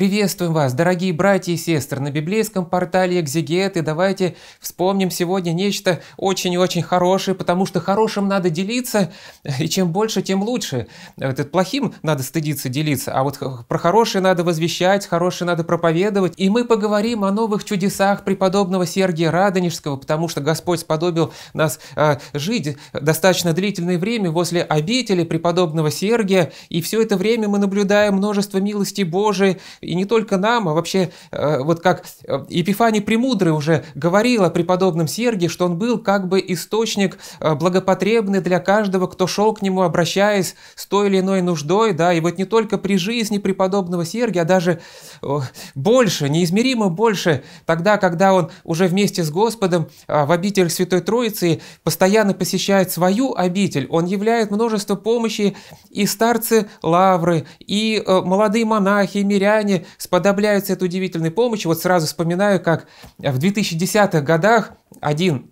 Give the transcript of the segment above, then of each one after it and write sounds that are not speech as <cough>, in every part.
Приветствуем вас, дорогие братья и сестры, на библейском портале Экзегет, и давайте вспомним сегодня нечто очень и очень хорошее, потому что хорошим надо делиться, и чем больше, тем лучше. Этот плохим надо стыдиться делиться, а вот про хорошее надо возвещать, хорошее надо проповедовать. И мы поговорим о новых чудесах преподобного Сергия Радонежского, потому что Господь сподобил нас э, жить достаточно длительное время возле обители преподобного Сергия, и все это время мы наблюдаем множество милости Божией, и не только нам, а вообще, э, вот как Епифаний э, Премудрый уже говорил о преподобном Сергии, что он был как бы источник э, благопотребный для каждого, кто шел к нему, обращаясь с той или иной нуждой, да, и вот не только при жизни преподобного Сергия, а даже больше, неизмеримо больше, тогда, когда он уже вместе с Господом а, в обитель Святой Троицы постоянно посещает свою обитель, он являет множество помощи и старцы лавры, и молодые монахи, и миряне, сподобляются этой удивительной помощи. Вот сразу вспоминаю, как в 2010-х годах один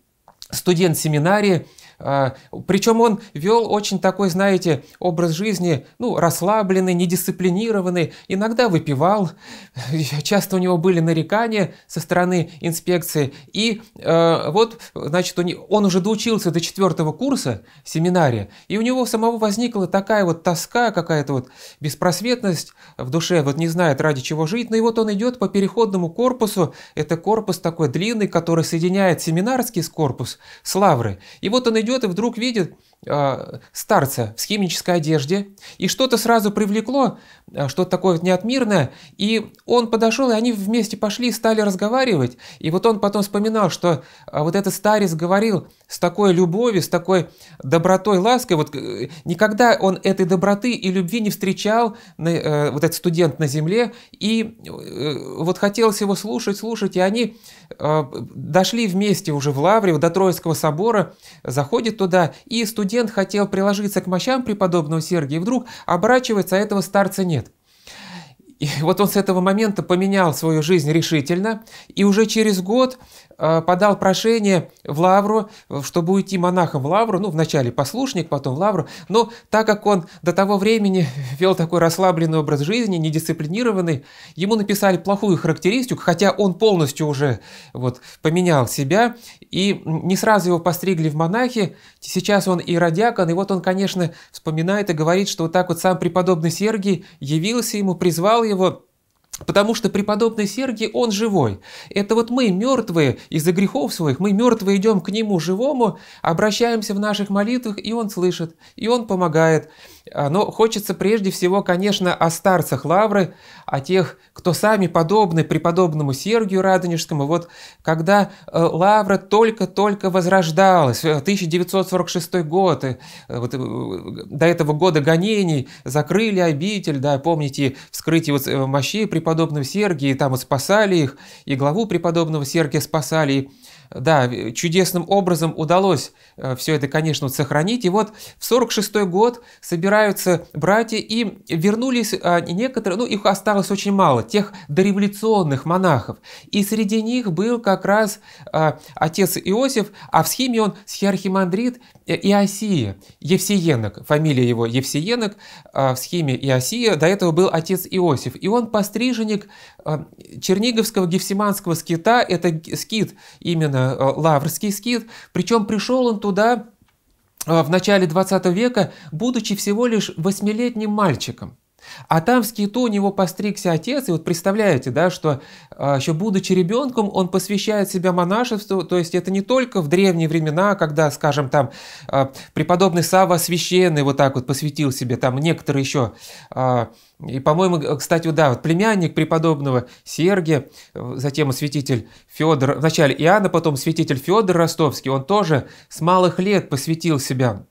студент семинарии а, Причем он вел очень такой, знаете, образ жизни, ну, расслабленный, недисциплинированный, иногда выпивал, <laughs> часто у него были нарекания со стороны инспекции. И э, вот, значит, он уже доучился до четвертого курса семинария, и у него самого возникла такая вот тоска, какая-то вот беспросветность в душе, вот не знает, ради чего жить. Ну и вот он идет по переходному корпусу, это корпус такой длинный, который соединяет семинарский корпус с лаврой. И вот он идет идет и вдруг видит, Э, старца в схимнической одежде, и что-то сразу привлекло, э, что-то такое вот неотмирное, и он подошел, и они вместе пошли, стали разговаривать, и вот он потом вспоминал, что э, вот этот старец говорил с такой любовью, с такой добротой, лаской, вот никогда он этой доброты и любви не встречал, вот этот студент на земле, и вот хотелось его слушать, слушать, и они дошли вместе уже в Лавре, до Троицкого собора, заходит туда, и студент студент хотел приложиться к мощам преподобного Сергия, и вдруг оборачивается, а этого старца нет. И вот он с этого момента поменял свою жизнь решительно, и уже через год Э, подал прошение в Лавру, чтобы уйти монахом в Лавру, ну, вначале послушник, потом в Лавру, но так как он до того времени <laughs> вел такой расслабленный образ жизни, недисциплинированный, ему написали плохую характеристику, хотя он полностью уже вот поменял себя, и не сразу его постригли в монахи, сейчас он и радиакон, и вот он, конечно, вспоминает и говорит, что вот так вот сам преподобный Сергий явился ему, призвал его, Потому что преподобный Сергий, он живой. Это вот мы, мертвые, из-за грехов своих, мы мертвые идем к нему живому, обращаемся в наших молитвах, и он слышит, и он помогает. А, но хочется прежде всего, конечно, о старцах Лавры, о тех, кто сами подобны преподобному Сергию Радонежскому. Вот когда э, Лавра только-только возрождалась, 1946 э, год, э, вот, до этого года гонений, закрыли обитель, да, помните, вскрытие вот мощей преподобного Сергия, и там вот спасали их, и главу преподобного Сергия спасали, и да, чудесным образом удалось э, все это, конечно, сохранить. И вот в 46 год собираются братья и вернулись а, некоторые, ну, их осталось очень мало, тех дореволюционных монахов. И среди них был как раз а, отец Иосиф, а в схеме он схиархимандрит э, Иосия, Евсиенок, фамилия его Евсиенок, а, в схеме Иосия, до этого был отец Иосиф, и он постриженник Черниговского гефсиманского скита, это скит именно Э, лаврский скит, причем пришел он туда э, в начале 20 века, будучи всего лишь восьмилетним мальчиком. А там в скиту у него постригся отец, и вот представляете, да, что а, еще будучи ребенком, он посвящает себя монашеству, то есть это не только в древние времена, когда, скажем, там а, преподобный Сава Священный вот так вот посвятил себе, там некоторые еще а, и, по-моему, кстати, да, вот племянник преподобного Сергия, затем святитель Федор, вначале Иоанна, потом святитель Федор Ростовский, он тоже с малых лет посвятил себя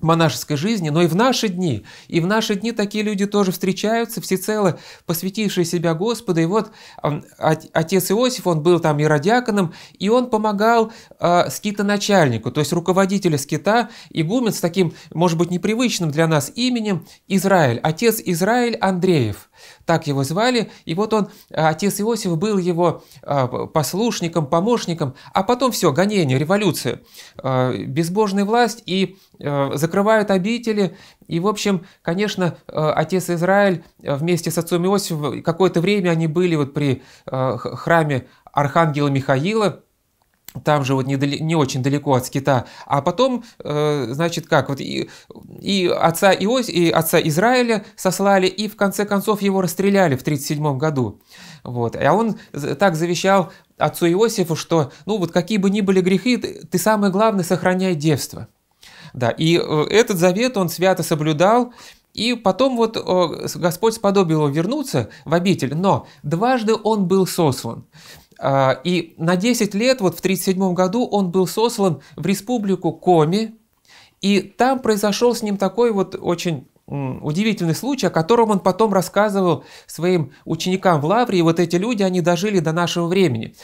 монашеской жизни, но и в наши дни. И в наши дни такие люди тоже встречаются, всецело посвятившие себя Господу. И вот отец Иосиф, он был там и радиаконом, и он помогал э, скитоначальнику, то есть руководителю скита, игумен с таким, может быть, непривычным для нас именем Израиль, отец Израиль Андреев. Так его звали, и вот он, э, отец Иосиф, был его э, послушником, помощником, а потом все, гонение, революция, э, безбожная власть, и закрывают обители, и, в общем, конечно, отец Израиль вместе с отцом Иосифом, какое-то время они были вот при храме Архангела Михаила, там же вот не, дали, не очень далеко от скита, а потом, э, значит, как, вот и, и отца Иось, и отца Израиля сослали, и в конце концов его расстреляли в 1937 году. Вот. А он так завещал отцу Иосифу, что, ну вот какие бы ни были грехи, ты, ты самое главное сохраняй девство. Да, и э, этот завет он свято соблюдал, и потом вот э, Господь сподобил его вернуться в обитель, но дважды он был сослан. А, и на 10 лет, вот в 1937 году, он был сослан в республику Коми, и там произошел с ним такой вот очень удивительный случай, о котором он потом рассказывал своим ученикам в Лавре, и вот эти люди, они дожили до нашего времени.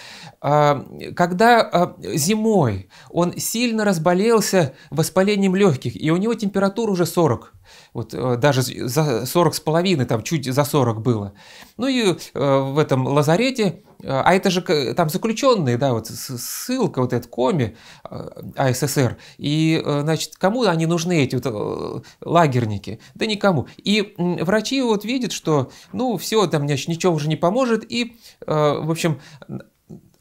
А, когда а, зимой он сильно разболелся воспалением легких, и у него температура уже 40, вот э, даже за 40 с половиной, там чуть за 40 было. Ну и э, в этом лазарете а это же там заключенные, да, вот ссылка, вот этот коми, э, АССР. И, э, значит, кому они нужны, эти вот э, лагерники? Да никому. И врачи вот видят, что, ну, все, там ничего уже не поможет. И, в общем,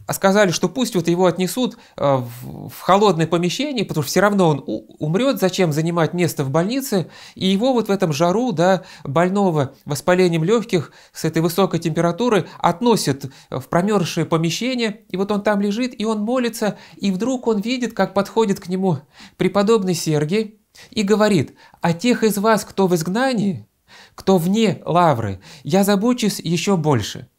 а сказали, что пусть вот его отнесут э, в холодное помещение, потому что все равно он умрет, зачем занимать место в больнице, и его вот в этом жару, да, больного воспалением легких с этой высокой температуры, относят в промерзшее помещение, и вот он там лежит, и он молится, и вдруг он видит, как подходит к нему преподобный Сергий и говорит, «А тех из вас, кто в изгнании, кто вне лавры, я забочусь еще больше».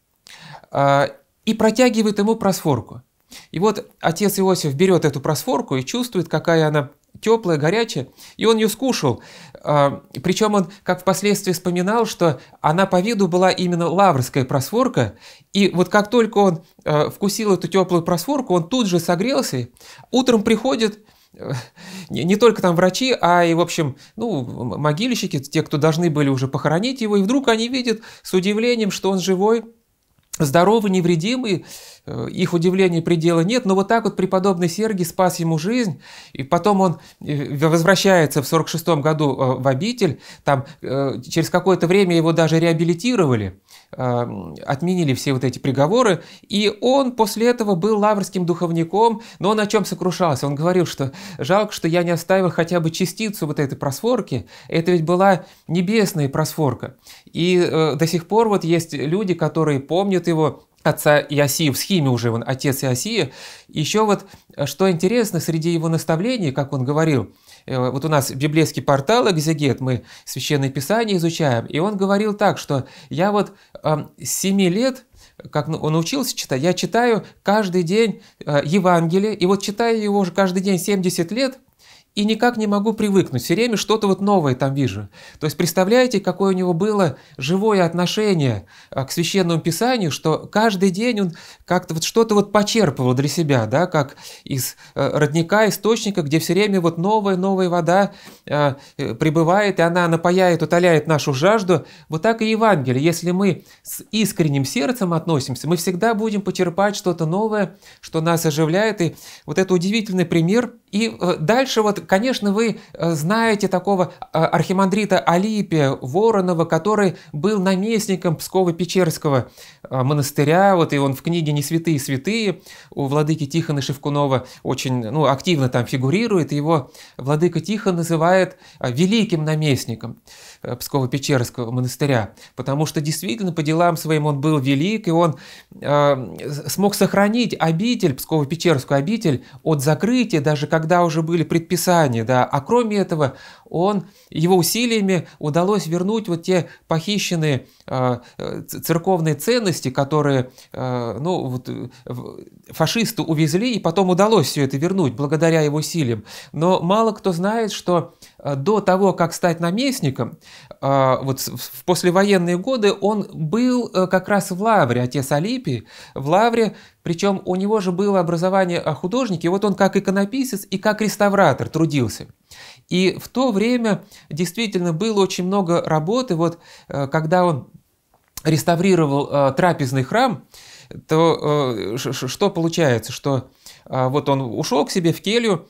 А, и протягивает ему просфорку. И вот отец Иосиф берет эту просфорку и чувствует, какая она теплая, горячая, и он ее скушал. А, Причем он, как впоследствии вспоминал, что она по виду была именно лаврская просфорка. и вот как только он а, вкусил эту теплую просфорку, он тут же согрелся, утром приходит э, не только там врачи, а и, в общем, ну, могильщики, те, кто должны были уже похоронить его, и вдруг они видят с удивлением, что он живой, здоровы, невредимы, э, их удивления предела нет, но вот так вот преподобный Сергий спас ему жизнь, и потом он э, возвращается в 46 году э, в обитель, там через какое-то время его даже реабилитировали, Эм, отменили все вот эти приговоры, и он после этого был лаврским духовником, но он о чем сокрушался? Он говорил, что жалко, что я не оставил хотя бы частицу вот этой просворки, это ведь была небесная просворка. И э, до сих пор вот есть люди, которые помнят его, отца Иосии, в схеме уже он отец Иосии. Еще вот, э, что интересно, среди его наставлений, как он говорил, Э, вот у нас библейский портал «Экзегет», мы Священное Писание изучаем, и он говорил так, что я вот с 7 лет как он учился читать, я читаю каждый день э, Евангелие, и вот читаю его уже каждый день 70 лет – и никак не могу привыкнуть, все время что-то вот новое там вижу. То есть представляете, какое у него было живое отношение а, к Священному Писанию, что каждый день он как-то вот что-то вот почерпывал для себя, да, как из э, родника, источника, где все время вот новая-новая вода а, э, прибывает, и она напаяет, утоляет нашу жажду. Вот так и Евангелие. Если мы с искренним сердцем относимся, мы всегда будем почерпать что-то новое, что нас оживляет. И вот это удивительный пример. И э, дальше вот конечно, вы э, знаете такого э, архимандрита Алипия Воронова, который был наместником Псково-Печерского э, монастыря, вот и он в книге «Не святые святые» у владыки Тихона Шевкунова очень ну, активно там фигурирует, его владыка Тихон называет великим наместником Псково-Печерского монастыря, потому что действительно по делам своим он был велик, и он смог сохранить обитель, Псково-Печерскую обитель, от закрытия, даже когда уже были предписания Казани, да. А кроме этого, он, его усилиями удалось вернуть вот те похищенные а, э, церковные ценности, которые э, ну, вот, э, фашисты увезли, и потом удалось все это вернуть благодаря его усилиям. Но мало кто знает, что а, до того, как стать наместником, а, вот в послевоенные годы он был э, как раз в Лавре, отец Алипи, в Лавре, причем у него же было образование а, художника, и вот он как иконописец и как реставратор трудился. И в то время действительно было очень много работы, вот э, когда он реставрировал э, трапезный храм, то что получается, что а, вот он ушел к себе в келью,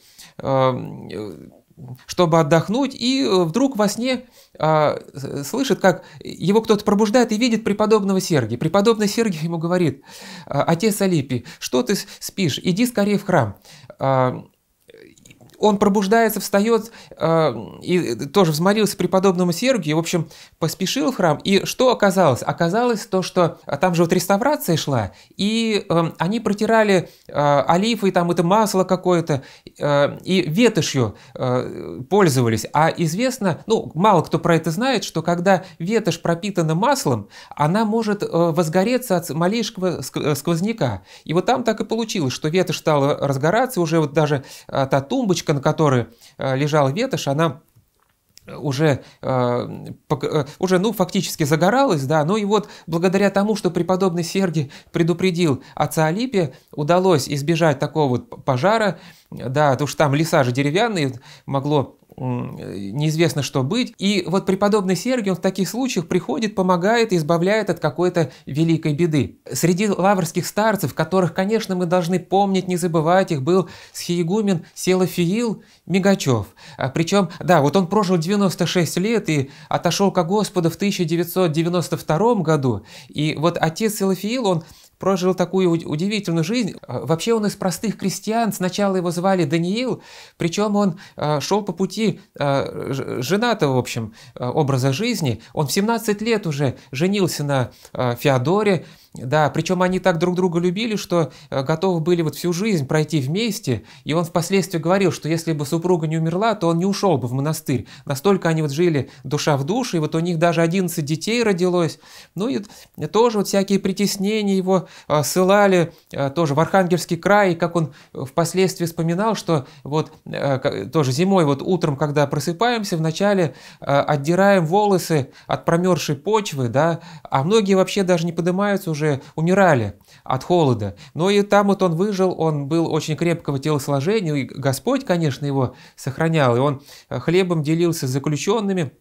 чтобы отдохнуть, и э, вдруг во сне а, слышит, как его кто-то пробуждает и видит преподобного Сергия. Преподобный Сергий ему говорит, «А, «Отец Алипий, что ты спишь? Иди скорее в храм». А, он пробуждается, встает э, и тоже взмолился преподобному Сергию, в общем, поспешил в храм. И что оказалось? Оказалось то, что а, там же вот реставрация шла, и э, они протирали э, олифы, там это масло какое-то, э, и ветошью э, пользовались. А известно, ну, мало кто про это знает, что когда ветошь пропитана маслом, она может э, возгореться от малейшего э, сквозняка. И вот там так и получилось, что ветошь стала разгораться, уже вот даже э, та тумбочка, Печка, на которой э, лежал ветошь, она уже, э, э, уже ну, фактически загоралась, да, ну и вот благодаря тому, что преподобный Сергий предупредил отца Алипе, удалось избежать такого вот пожара, да, потому что там леса же деревянные, могло Э, неизвестно что быть. И вот преподобный Сергий, он в таких случаях приходит, помогает и избавляет от какой-то великой беды. Среди лаврских старцев, которых, конечно, мы должны помнить, не забывать, их был схиегумен Селофиил Мигачев. А, Причем, да, вот он прожил 96 лет и отошел ко Господу в 1992 году. И вот отец Селофиил, он прожил такую удивительную жизнь. Э, вообще он из простых крестьян, сначала его звали Даниил, причем он э, шел по пути э, женатого, в общем, образа жизни. Он в 17 лет уже женился на Феодоре, да, причем они так друг друга любили, что э, готовы были вот всю жизнь пройти вместе, и он впоследствии говорил, что если бы супруга не умерла, то он не ушел бы в монастырь. Настолько они вот жили душа в душе, и вот у них даже 11 детей родилось. Ну и тоже вот всякие притеснения его э, ссылали э, тоже в Архангельский край, и как он впоследствии вспоминал, что вот тоже зимой вот утром, когда просыпаемся, вначале отдираем волосы от промерзшей почвы, да, а многие вообще даже не поднимаются уже уже умирали от холода. Но ну и там вот он выжил, он был очень крепкого телосложения, и Господь, конечно, его сохранял, и он э, хлебом делился с заключенными,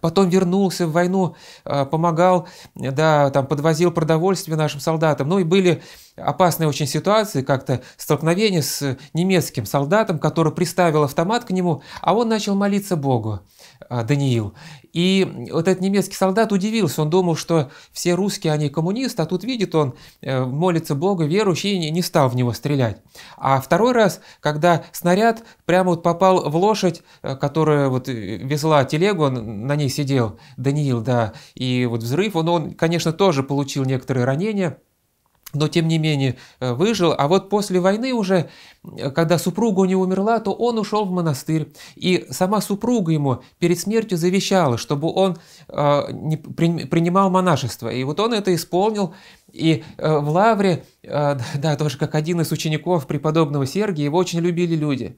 Потом вернулся в войну, э, помогал, да, там подвозил продовольствие нашим солдатам. Ну и были опасные очень ситуации, как-то столкновение с немецким солдатом, который приставил автомат к нему, а он начал молиться Богу. А, Даниил. И вот этот немецкий солдат удивился, он думал, что все русские, они коммунисты, а тут видит он, э, молится Богу, верующий, и не стал в него стрелять. А второй раз, когда снаряд прямо вот попал в лошадь, э, которая вот э, везла телегу, он на ней сидел, Даниил, да, и вот взрыв, он, он конечно, тоже получил некоторые ранения, но тем не менее э, выжил. А вот после войны уже, э, когда супруга у него умерла, то он ушел в монастырь. И сама супруга ему перед смертью завещала, чтобы он э, не принимал монашество. И вот он это исполнил. И в Лавре, <laughs> да, тоже как один из учеников преподобного Сергия, его очень любили люди.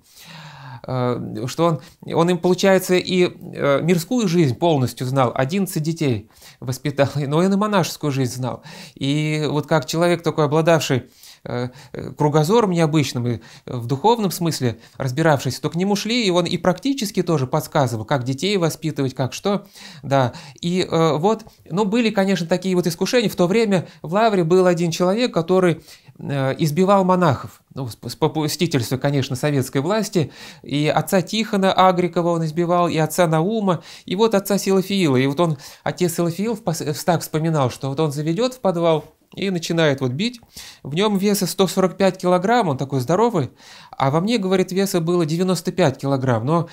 Э, что он, он им, получается, и э, мирскую жизнь полностью знал, 11 детей воспитал, но и на монашескую жизнь знал. И вот как человек такой, обладавший э, кругозором необычным и в духовном смысле разбиравшись, то к нему шли, и он и практически тоже подсказывал, как детей воспитывать, как что, да. И э, вот, ну, были, конечно, такие вот искушения. В то время в Лавре был один человек, который Э, избивал монахов. Ну, с попустительством, конечно, советской власти. И отца Тихона Агрикова он избивал, и отца Наума, и вот отца Силофиила. И вот он, отец Силофиил в, вспоминал, что вот он заведет в подвал и начинает вот бить. В нем веса 145 килограмм, он такой здоровый, а во мне, говорит, веса было 95 килограмм, но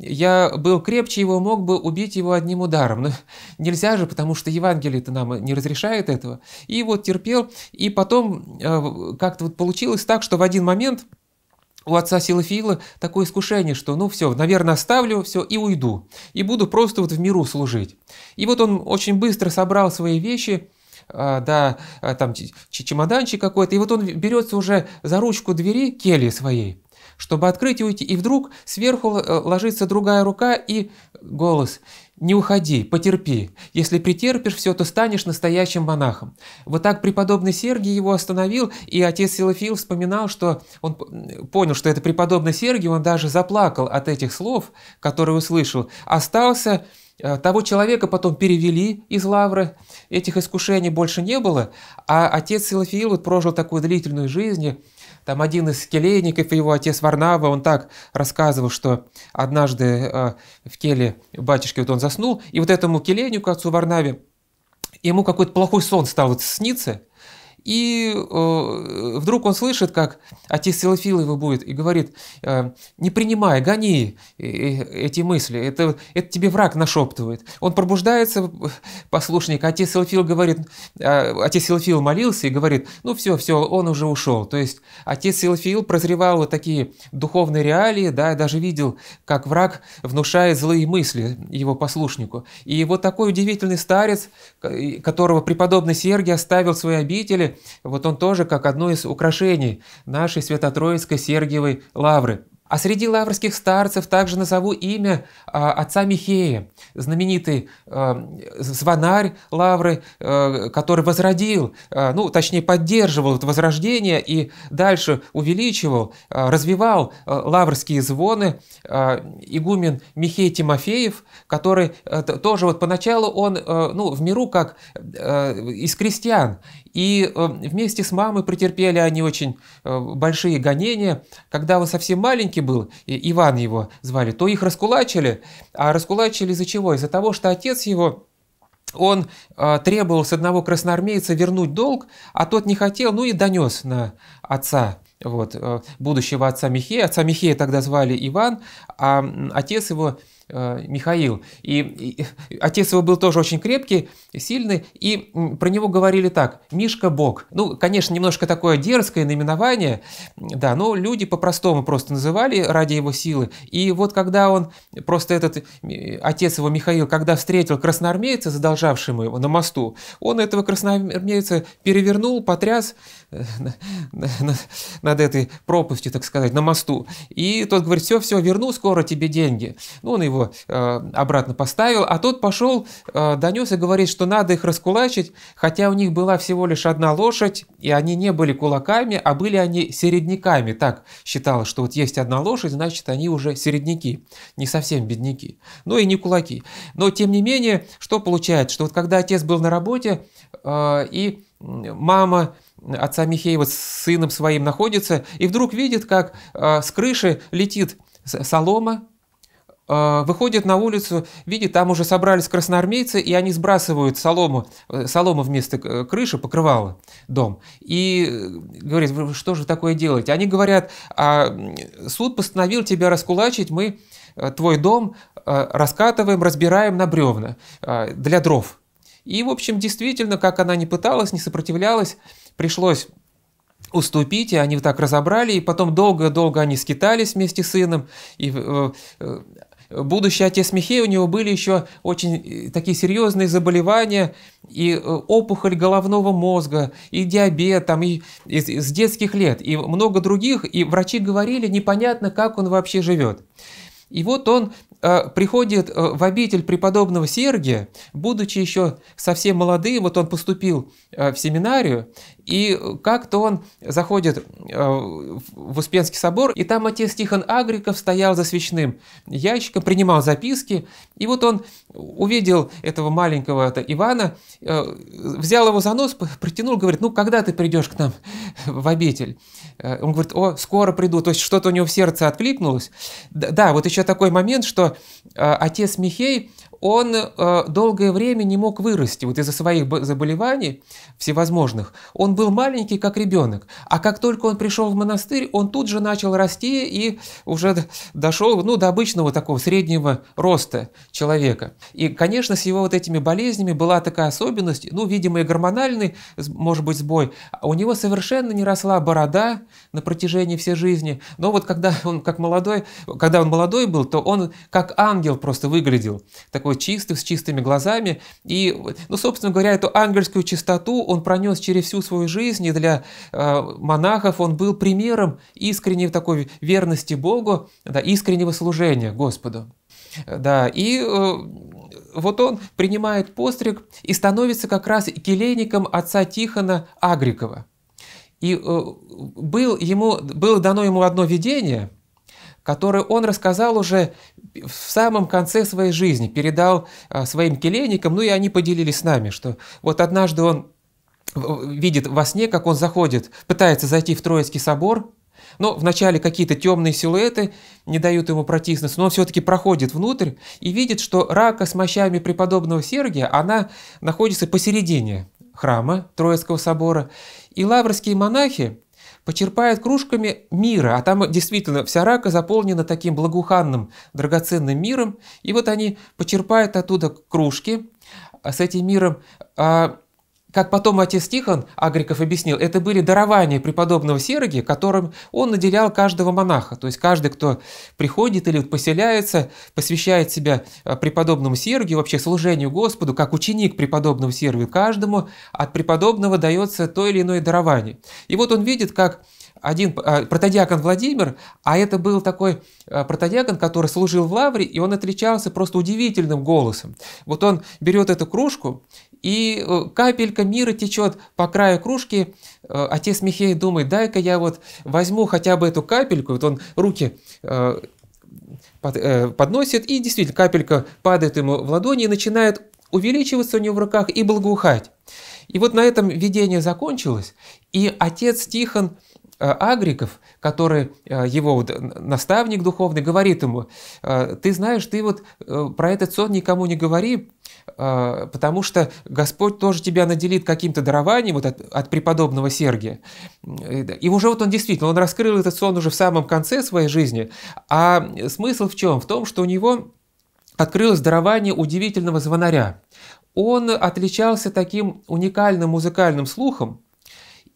я был крепче его, мог бы убить его одним ударом, но <laughs> нельзя же, потому что Евангелие-то нам не разрешает этого. И вот терпел, и потом э, как-то вот получилось так, что в один момент у отца Силофиила такое искушение, что ну все, наверное, оставлю все и уйду, и буду просто вот в миру служить. И вот он очень быстро собрал свои вещи, а, да, а, там чемоданчик какой-то, и вот он берется уже за ручку двери кельи своей, чтобы открыть и уйти, и вдруг сверху э, ложится другая рука и голос «Не уходи, потерпи. Если претерпишь все, то станешь настоящим монахом». Вот так преподобный Сергий его остановил, и отец Силофил вспоминал, что он понял, что это преподобный Сергий, он даже заплакал от этих слов, которые услышал, остался Э, того человека потом перевели из лавры, этих искушений больше не было, а отец Силафиил вот прожил такую длительную жизнь, там один из келейников, его отец Варнава, он так рассказывал, что однажды э, в келе батюшки вот он заснул, и вот этому келейнику, отцу Варнаве, ему какой-то плохой сон стал вот сниться, и э, вдруг он слышит, как отец Силофил его будет, и говорит, э, не принимай, гони э, э, эти мысли, это, это тебе враг нашептывает. Он пробуждается, послушник, отец Силофил говорит, э, отец Силофил молился и говорит, ну все, все, он уже ушел. То есть отец Силофил прозревал вот такие духовные реалии, да, даже видел, как враг внушает злые мысли его послушнику. И вот такой удивительный старец, которого преподобный Сергий оставил в своей обители, вот он тоже как одно из украшений нашей Свято-Троицкой Сергиевой лавры. А среди лаврских старцев также назову имя а, отца Михея, знаменитый а, звонарь Лавры, а, который возродил, а, ну, точнее, поддерживал это возрождение и дальше увеличивал, а, развивал а, лаврские звоны а, игумен Михей Тимофеев, который а, тоже вот поначалу он, а, ну, в миру как а, из крестьян, и а, вместе с мамой претерпели они очень а, большие гонения, когда он совсем маленький, Луки был, и Иван его звали, то их раскулачили. А раскулачили из-за чего? Из-за того, что отец его он э, требовал с одного красноармейца вернуть долг, а тот не хотел, ну и донес на отца вот, э, будущего отца Михея. Отца Михея тогда звали Иван, а отец его Э, Михаил. И, и <laughs> отец его был тоже очень крепкий, сильный, и про него говорили так, Мишка Бог. Ну, конечно, немножко такое дерзкое наименование, да, но люди по-простому просто называли ради его силы. И вот когда он, просто этот отец его Михаил, когда встретил красноармейца, задолжавшего его на мосту, он этого красноармейца перевернул, потряс э, над этой пропастью, так сказать, на мосту. И тот говорит, все, все, верну скоро тебе деньги. Ну, он его его э, обратно поставил, а тот пошел, э, донес и говорит, что надо их раскулачить, хотя у них была всего лишь одна лошадь, и они не были кулаками, а были они середняками. Так считалось, что вот есть одна лошадь, значит, они уже середняки, не совсем бедняки, ну и не кулаки. Но, тем не менее, что получается, что вот когда отец был на работе, э, и мама отца Михеева с сыном своим находится, и вдруг видит, как с крыши летит солома, Э, выходит на улицу, видит, там уже собрались красноармейцы, и они сбрасывают солому, э, солому вместо э, крыши, покрывала дом. И говорит, вы что же такое делаете? Они говорят, а суд постановил тебя раскулачить, мы твой дом раскатываем, разбираем на бревна для дров. И, в общем, действительно, как она не пыталась, не сопротивлялась, пришлось уступить, и они так разобрали, и потом долго-долго они скитались вместе с сыном, и будущий отец Михей, у него были еще очень э, такие серьезные заболевания, и э, опухоль головного мозга, и диабет, там, и, и с детских лет, и много других, и врачи говорили, непонятно, как он вообще живет. И вот он э, приходит э, в обитель преподобного Сергия, будучи еще совсем молодым, вот он поступил э, в семинарию, и как-то он заходит в Успенский собор, и там отец Тихон Агриков стоял за свечным ящиком, принимал записки, и вот он увидел этого маленького это, Ивана, взял его за нос, притянул, говорит, ну когда ты придешь к нам в обитель? Он говорит, о, скоро приду, то есть что-то у него в сердце откликнулось. Да, вот еще еще такой момент, что э, отец Михей, он э, долгое время не мог вырасти вот из-за своих заболеваний всевозможных. Он был маленький, как ребенок. А как только он пришел в монастырь, он тут же начал расти и уже дошел ну, до обычного такого среднего роста человека. И, конечно, с его вот этими болезнями была такая особенность, ну, видимо, и гормональный, может быть, сбой. У него совершенно не росла борода на протяжении всей жизни. Но вот когда он как молодой, когда он молодой был, то он как ангел просто выглядел. Такой такой чистый, с чистыми глазами. И, ну, собственно говоря, эту ангельскую чистоту он пронес через всю свою жизнь, и для э, монахов он был примером искренней такой верности Богу, да, искреннего служения Господу. Да, и э, вот он принимает постриг и становится как раз келейником отца Тихона Агрикова. И э, был ему, было дано ему одно видение – который он рассказал уже в самом конце своей жизни, передал а, своим келейникам, ну и они поделились с нами, что вот однажды он видит во сне, как он заходит, пытается зайти в Троицкий собор, но вначале какие-то темные силуэты не дают ему протиснуться, но он все-таки проходит внутрь и видит, что рака с мощами преподобного Сергия, она находится посередине храма Троицкого собора. И лаврские монахи, почерпает кружками мира, а там действительно вся рака заполнена таким благоуханным, драгоценным миром, и вот они почерпают оттуда кружки а с этим миром, а, как потом отец Тихон Агриков объяснил, это были дарования преподобного Серги, которым он наделял каждого монаха. То есть каждый, кто приходит или поселяется, посвящает себя а, преподобному Сергию, вообще служению Господу, как ученик преподобного Сергию, каждому от преподобного дается то или иное дарование. И вот он видит, как один э, протодиакон Владимир, а это был такой э, протодиакон, который служил в лавре, и он отличался просто удивительным голосом. Вот он берет эту кружку, и э, капелька мира течет по краю кружки. Отец Михей думает, дай-ка я вот возьму хотя бы эту капельку. Вот он руки подносит, и действительно капелька падает ему в ладони и начинает увеличиваться у него в руках и благоухать. И вот на этом видение закончилось, и отец Тихон – Э, Агриков, который э, его вот наставник духовный, говорит ему, «Э, ты знаешь, ты вот про этот сон никому не говори, потому что Господь тоже тебя наделит каким-то дарованием вот от, от преподобного Сергия. И уже вот он действительно, он раскрыл этот сон уже в самом конце своей жизни. А смысл в чем? В том, что у него открылось дарование удивительного звонаря. Он отличался таким уникальным музыкальным слухом,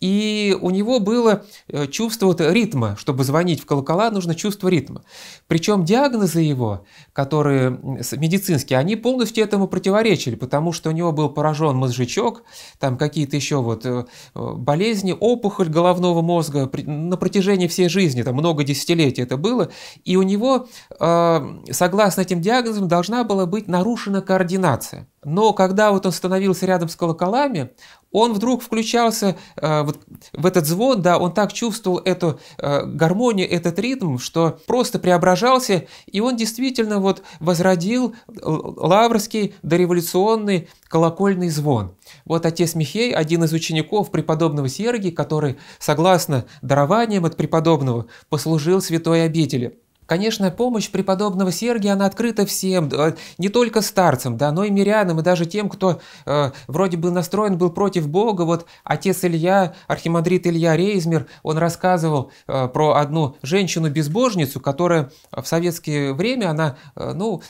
и у него было э, чувство вот ритма. Чтобы звонить в колокола, нужно чувство ритма. Причем диагнозы его, которые медицинские, они полностью этому противоречили, потому что у него был поражен мозжечок, там какие-то еще вот э, э, болезни, опухоль головного мозга на протяжении всей жизни, там много десятилетий это было. И у него, согласно этим диагнозам, должна была быть нарушена координация но когда вот он становился рядом с колоколами, он вдруг включался э, вот в этот звон, да, он так чувствовал эту э, гармонию, этот ритм, что просто преображался, и он действительно вот возродил лаврский дореволюционный колокольный звон. Вот отец Михей, один из учеников преподобного Сергия, который, согласно дарованиям от преподобного, послужил святой обители – Конечно, помощь преподобного Сергия, она открыта всем, э, не только старцам, да, но и мирянам, и даже тем, кто э, вроде бы настроен был против Бога. Вот отец Илья, архимандрит Илья Рейзмер, он рассказывал э, про одну женщину-безбожницу, которая в советское время, она, э, ну,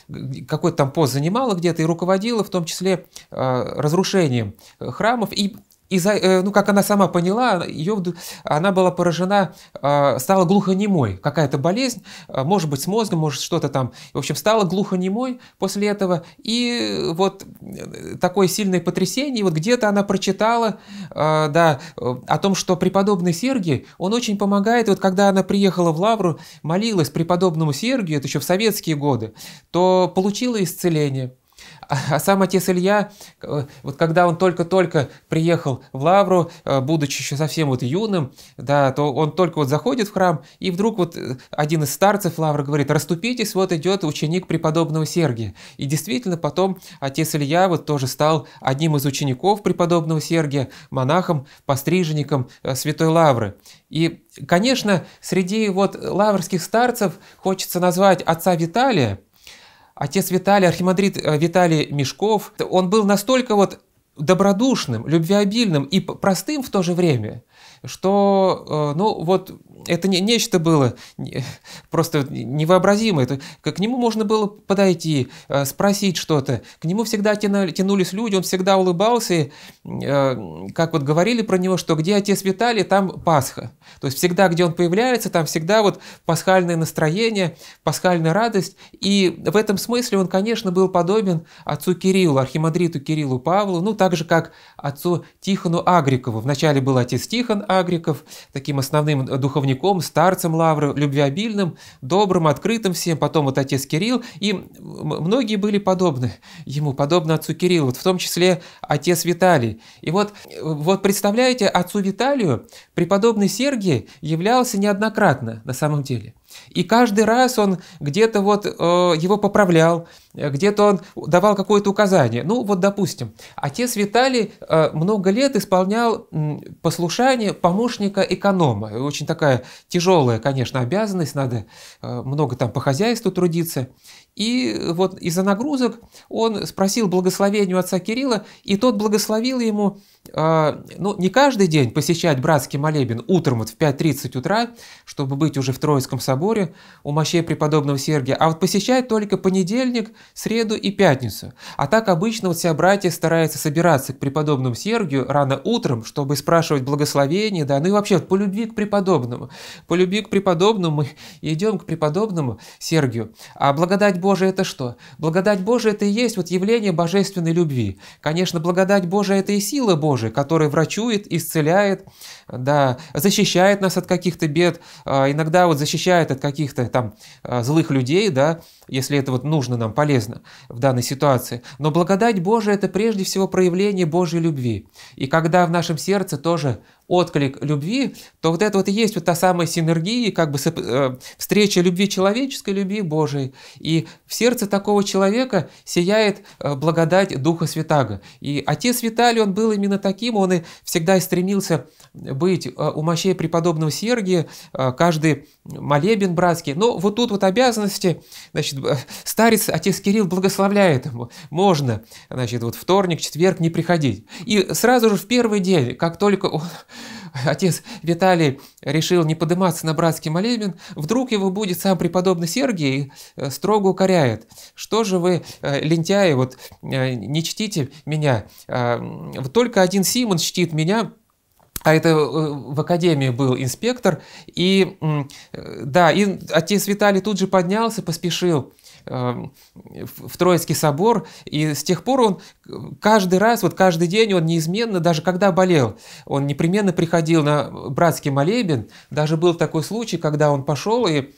какой-то там пост занимала где-то и руководила, в том числе, э, разрушением храмов. И и, э, ну, как она сама поняла, ее, она была поражена, а, стала глухонемой. Какая-то болезнь, а, может быть, с мозгом, может, что-то там. В общем, стала глухонемой после этого. И вот э, такое сильное потрясение. вот где-то она прочитала а, да, о том, что преподобный Сергий, он очень помогает. Вот когда она приехала в Лавру, молилась преподобному Сергию, это еще в советские годы, то получила исцеление. А сам отец Илья, э, вот когда он только-только приехал в Лавру, э, будучи еще совсем вот юным, да, то он только вот заходит в храм, и вдруг вот э, один из старцев Лавры говорит, раступитесь вот идет ученик преподобного Сергия. И действительно потом отец Илья вот тоже стал одним из учеников преподобного Сергия, монахом, постриженником Святой Лавры. И, конечно, среди вот лаврских старцев хочется назвать отца Виталия, Отец Виталий, архимандрит э, Виталий Мешков, он был настолько вот добродушным, любвеобильным и простым в то же время, что, э, ну вот, это не, нечто было <laughs> просто невообразимое. Это, к нему можно было подойти, э, спросить что-то. К нему всегда тянули, тянулись люди, он всегда улыбался. И, э, как вот говорили про него, что где отец Виталий, там Пасха. То есть всегда, где он появляется, там всегда вот пасхальное настроение, пасхальная радость. И в этом смысле он, конечно, был подобен отцу Кириллу, архимандриту Кириллу Павлу, ну так же, как отцу Тихону Агрикову. Вначале был отец Тихон, Тихон Агриков, таким основным духовником, старцем Лавры, любвеобильным, добрым, открытым всем, потом вот отец Кирилл, и многие были подобны ему, подобно отцу Кириллу, вот в том числе отец Виталий. И вот, вот представляете, отцу Виталию преподобный Сергий являлся неоднократно на самом деле – и каждый раз он где-то вот э, его поправлял, э, где-то он давал какое-то указание. Ну вот, допустим, отец Виталий э, много лет исполнял э, послушание помощника эконома. Очень такая тяжелая, конечно, обязанность, надо э, много там по хозяйству трудиться. И вот из-за нагрузок он спросил благословению отца Кирилла, и тот благословил ему, э, ну, не каждый день посещать братский молебен утром вот в 5.30 утра, чтобы быть уже в Троицком соборе у мощей преподобного Сергия, а вот посещать только понедельник, среду и пятницу. А так обычно вот все братья стараются собираться к преподобному Сергию рано утром, чтобы спрашивать благословение, да, ну и вообще вот, по любви к преподобному. По любви к преподобному мы идем к преподобному Сергию. А благодать Божия – это что? Благодать Божия – это и есть вот явление божественной любви. Конечно, благодать Божия – это и сила Божия, которая врачует, исцеляет, да, защищает нас от каких-то бед, а, иногда вот защищает от каких-то там а, злых людей, да, если это вот нужно нам, полезно в данной ситуации. Но благодать Божия – это прежде всего проявление Божьей любви. И когда в нашем сердце тоже отклик любви, то вот это вот и есть вот та самая синергия, как бы э, встреча любви человеческой, любви Божией. И в сердце такого человека сияет э, благодать Духа Святаго. И отец Виталий, он был именно таким, он и всегда стремился быть э, у мощей преподобного Сергия, каждый молебен братский. Но вот тут вот обязанности, значит, старец, отец Кирилл благословляет ему. Можно, значит, вот вторник, четверг не приходить. И сразу же в первый день, как только он <laughs> отец Виталий решил не подниматься на братский молебен, вдруг его будет сам преподобный Сергий и э, строго укоряет. Что же вы, э, лентяи, вот э, не чтите меня? А, только один Симон чтит меня, а это в академии был инспектор, и да, и отец Виталий тут же поднялся, поспешил Эм, в Троицкий собор, и с тех пор он каждый раз, вот каждый день он неизменно, даже когда болел, он непременно приходил на братский молебен, даже был такой случай, когда он пошел и,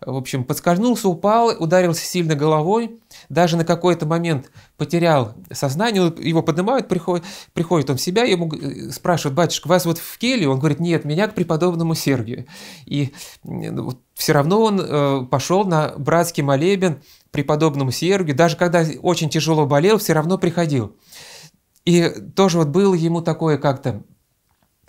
в общем, подскользнулся, упал, ударился сильно головой, даже на какой-то момент потерял сознание, его поднимают, приходит, приходит он в себя, ему э, спрашивают, батюшка, вас вот в келье? Он говорит, нет, меня к преподобному Сергию. И все равно он э, пошел на братский молебен преподобному Сергию, даже когда очень тяжело болел, все равно приходил. И тоже вот было ему такое как-то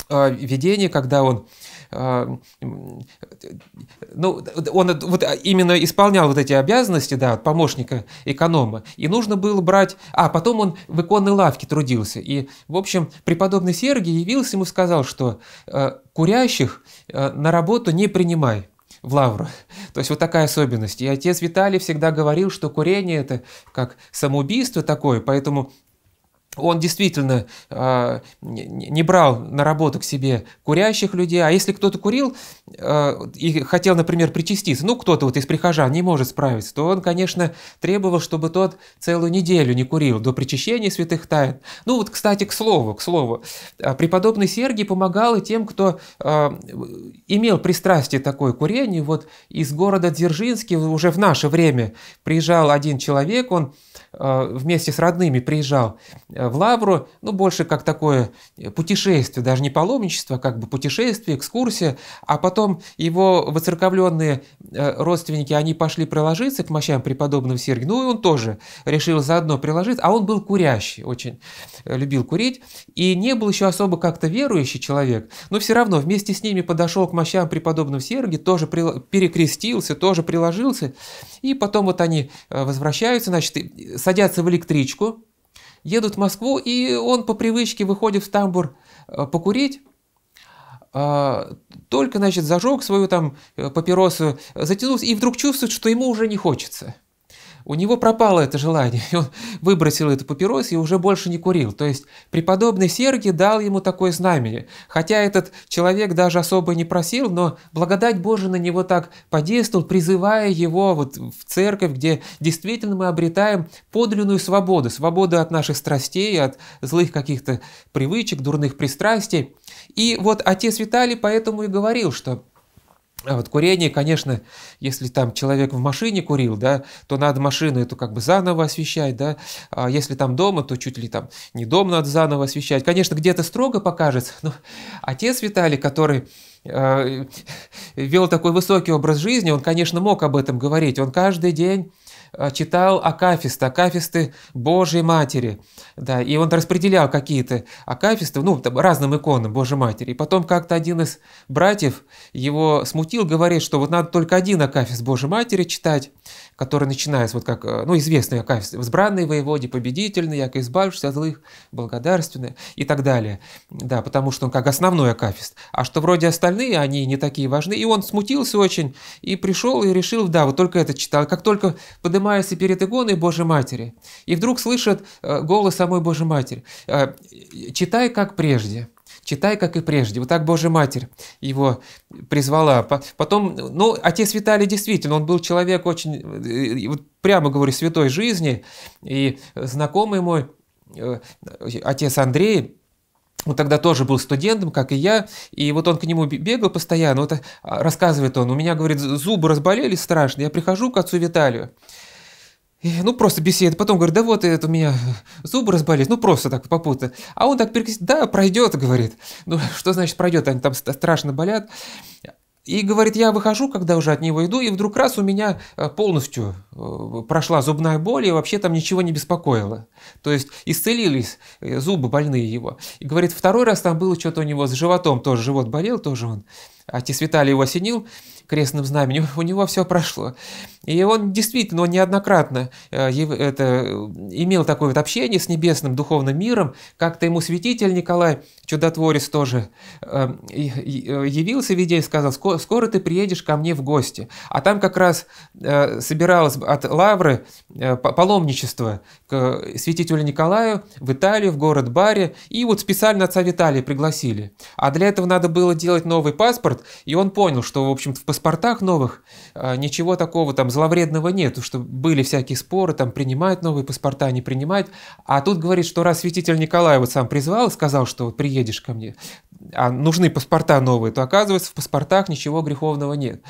э, видение, когда он а, ну, он вот а, именно исполнял вот эти обязанности, да, помощника эконома, и нужно было брать, а потом он в иконной лавке трудился, и, в общем, преподобный Сергий явился ему и сказал, что а, курящих на работу не принимай, в лавру. <laughs> То есть вот такая особенность. И отец Виталий всегда говорил, что курение это как самоубийство такое, поэтому он действительно э, не брал на работу к себе курящих людей, а если кто-то курил э, и хотел, например, причаститься, ну, кто-то вот из прихожан не может справиться, то он, конечно, требовал, чтобы тот целую неделю не курил до причащения святых тайн. Ну, вот, кстати, к слову, к слову, а, преподобный Сергий помогал и тем, кто э, имел пристрастие такое курение. Вот из города Дзержинский уже в наше время приезжал один человек, он Э, вместе с родными приезжал э, в Лавру, ну, больше как такое э, путешествие, даже не паломничество, а как бы путешествие, экскурсия, а потом его воцерковленные родственники, они пошли приложиться к мощам преподобного Сергия, ну, и он тоже решил заодно приложиться, а он был курящий, очень любил курить, и не был еще особо как-то верующий человек, но все равно вместе с ними подошел к мощам преподобного Сергия, тоже перекрестился, тоже приложился, и потом вот они возвращаются, значит, садятся в электричку, едут в Москву, и он по привычке выходит в тамбур э, покурить, а, только, значит, зажег свою там э, папиросу, э, затянулся, и вдруг чувствует, что ему уже не хочется у него пропало это желание, и он выбросил эту папирос и уже больше не курил. То есть преподобный Сергий дал ему такое знамение. Хотя этот человек даже особо не просил, но благодать Божия на него так подействовала, призывая его вот в церковь, где действительно мы обретаем подлинную свободу, свободу от наших страстей, от злых каких-то привычек, дурных пристрастий. И вот отец Виталий поэтому и говорил, что а вот курение, конечно, если там человек в машине курил, да, то надо машину эту как бы заново освещать, да, а если там дома, то чуть ли там не дом надо заново освещать. Конечно, где-то строго покажется, но отец Виталий, который э, вел такой высокий образ жизни, он, конечно, мог об этом говорить, он каждый день Э, читал акафисты, акафисты Божьей Матери, да, и он распределял какие-то акафисты, ну, там, разным иконам Божьей Матери. И потом как-то один из братьев его смутил, говорит, что вот надо только один акафист Божьей Матери читать, который начинается вот как, э, ну, известные как «Взбранный воеводе», «Победительный», «Яко избавишься от злых», «Благодарственный» и так далее. Да, потому что он как основной акафист. А что вроде остальные, они не такие важны. И он смутился очень и пришел и решил, да, вот только это читал. Как только поднимается перед игоной Божьей Матери, и вдруг слышит э, голос самой Божьей Матери. Э, «Читай, как прежде» читай, как и прежде. Вот так Божья Матерь его призвала. Потом, ну, отец Виталий действительно, он был человек очень, э, вот прямо говорю, святой жизни, и знакомый мой, э, отец Андрей, он тогда тоже был студентом, как и я, и вот он к нему бегал постоянно, вот э, рассказывает он, у меня, говорит, зубы разболелись страшно, я прихожу к отцу Виталию, ну, просто беседа. Потом говорит, да вот это у меня зубы разболелись. Ну, просто так попутно. А он так перекрестит, да, пройдет, говорит. Ну, что значит пройдет? Они там страшно болят. И говорит, я выхожу, когда уже от него иду, и вдруг раз у меня э, полностью э, прошла зубная боль, и вообще там ничего не беспокоило. То есть исцелились э, зубы больные его. И говорит, второй раз там было что-то у него с животом, тоже живот болел, тоже он. Отец Виталий его осенил, крестным знаменем, у него все прошло. И он действительно он неоднократно э, это, имел такое вот общение с небесным духовным миром, как-то ему святитель Николай, чудотворец тоже, э, э явился в виде и сказал, скоро ты приедешь ко мне в гости. А там как раз э, собиралось от Лавры э, паломничество к святителю Николаю в Италию, в город Баре, и вот специально отца Виталия пригласили. А для этого надо было делать новый паспорт, и он понял, что, в общем-то, в паспортах новых а, ничего такого там зловредного нет, что были всякие споры, там принимают новые паспорта, не принимают. А тут говорит, что раз святитель Николай вот сам призвал и сказал, что вот приедешь ко мне, а нужны паспорта новые, то оказывается в паспортах ничего греховного нет.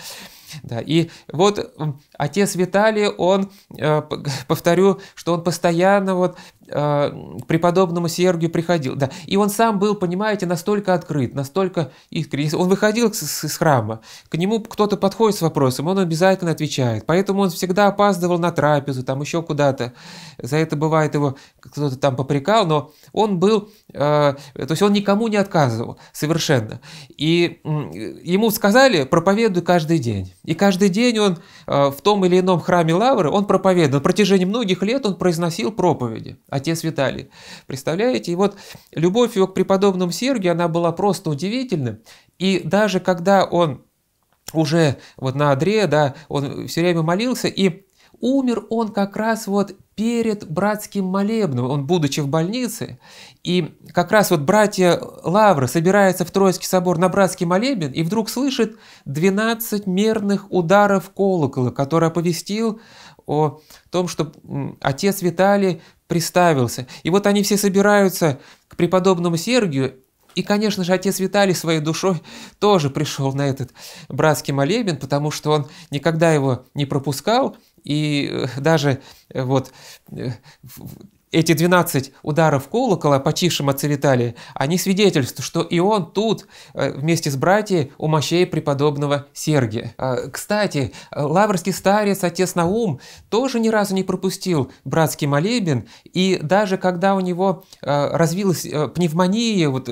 Да, и вот отец Виталий, он, э, повторю, что он постоянно вот к а, преподобному Сергию приходил, да, и он сам был, понимаете, настолько открыт, настолько искренен. Он выходил из храма, к нему кто-то подходит с вопросом, он обязательно отвечает, поэтому он всегда опаздывал на трапезу, там еще куда-то. За это бывает его кто-то там попрекал, но он был, а, то есть он никому не отказывал совершенно. И ему сказали, проповедуй каждый день. И каждый день он а, в том или ином храме Лавры, он проповедовал. На протяжении многих лет он произносил проповеди отец Виталий. Представляете? И вот любовь его к преподобному Сергию, она была просто удивительна. И даже когда он уже вот на Адре, да, он все время молился, и умер он как раз вот перед братским молебном, он будучи в больнице, и как раз вот братья Лавры собираются в Троицкий собор на братский молебен, и вдруг слышит 12 мерных ударов колокола, который оповестил о том, что отец Виталий приставился. И вот они все собираются к преподобному Сергию, и, конечно же, отец Виталий своей душой тоже пришел на этот братский молебен, потому что он никогда его не пропускал, и э, даже э, вот э, эти 12 ударов колокола, почившим от целитали, они свидетельствуют, что и он тут э, вместе с братьями у мощей преподобного Сергия. А, кстати, лаврский старец, отец Наум, тоже ни разу не пропустил братский молебен, и даже когда у него э, развилась э, пневмония, вот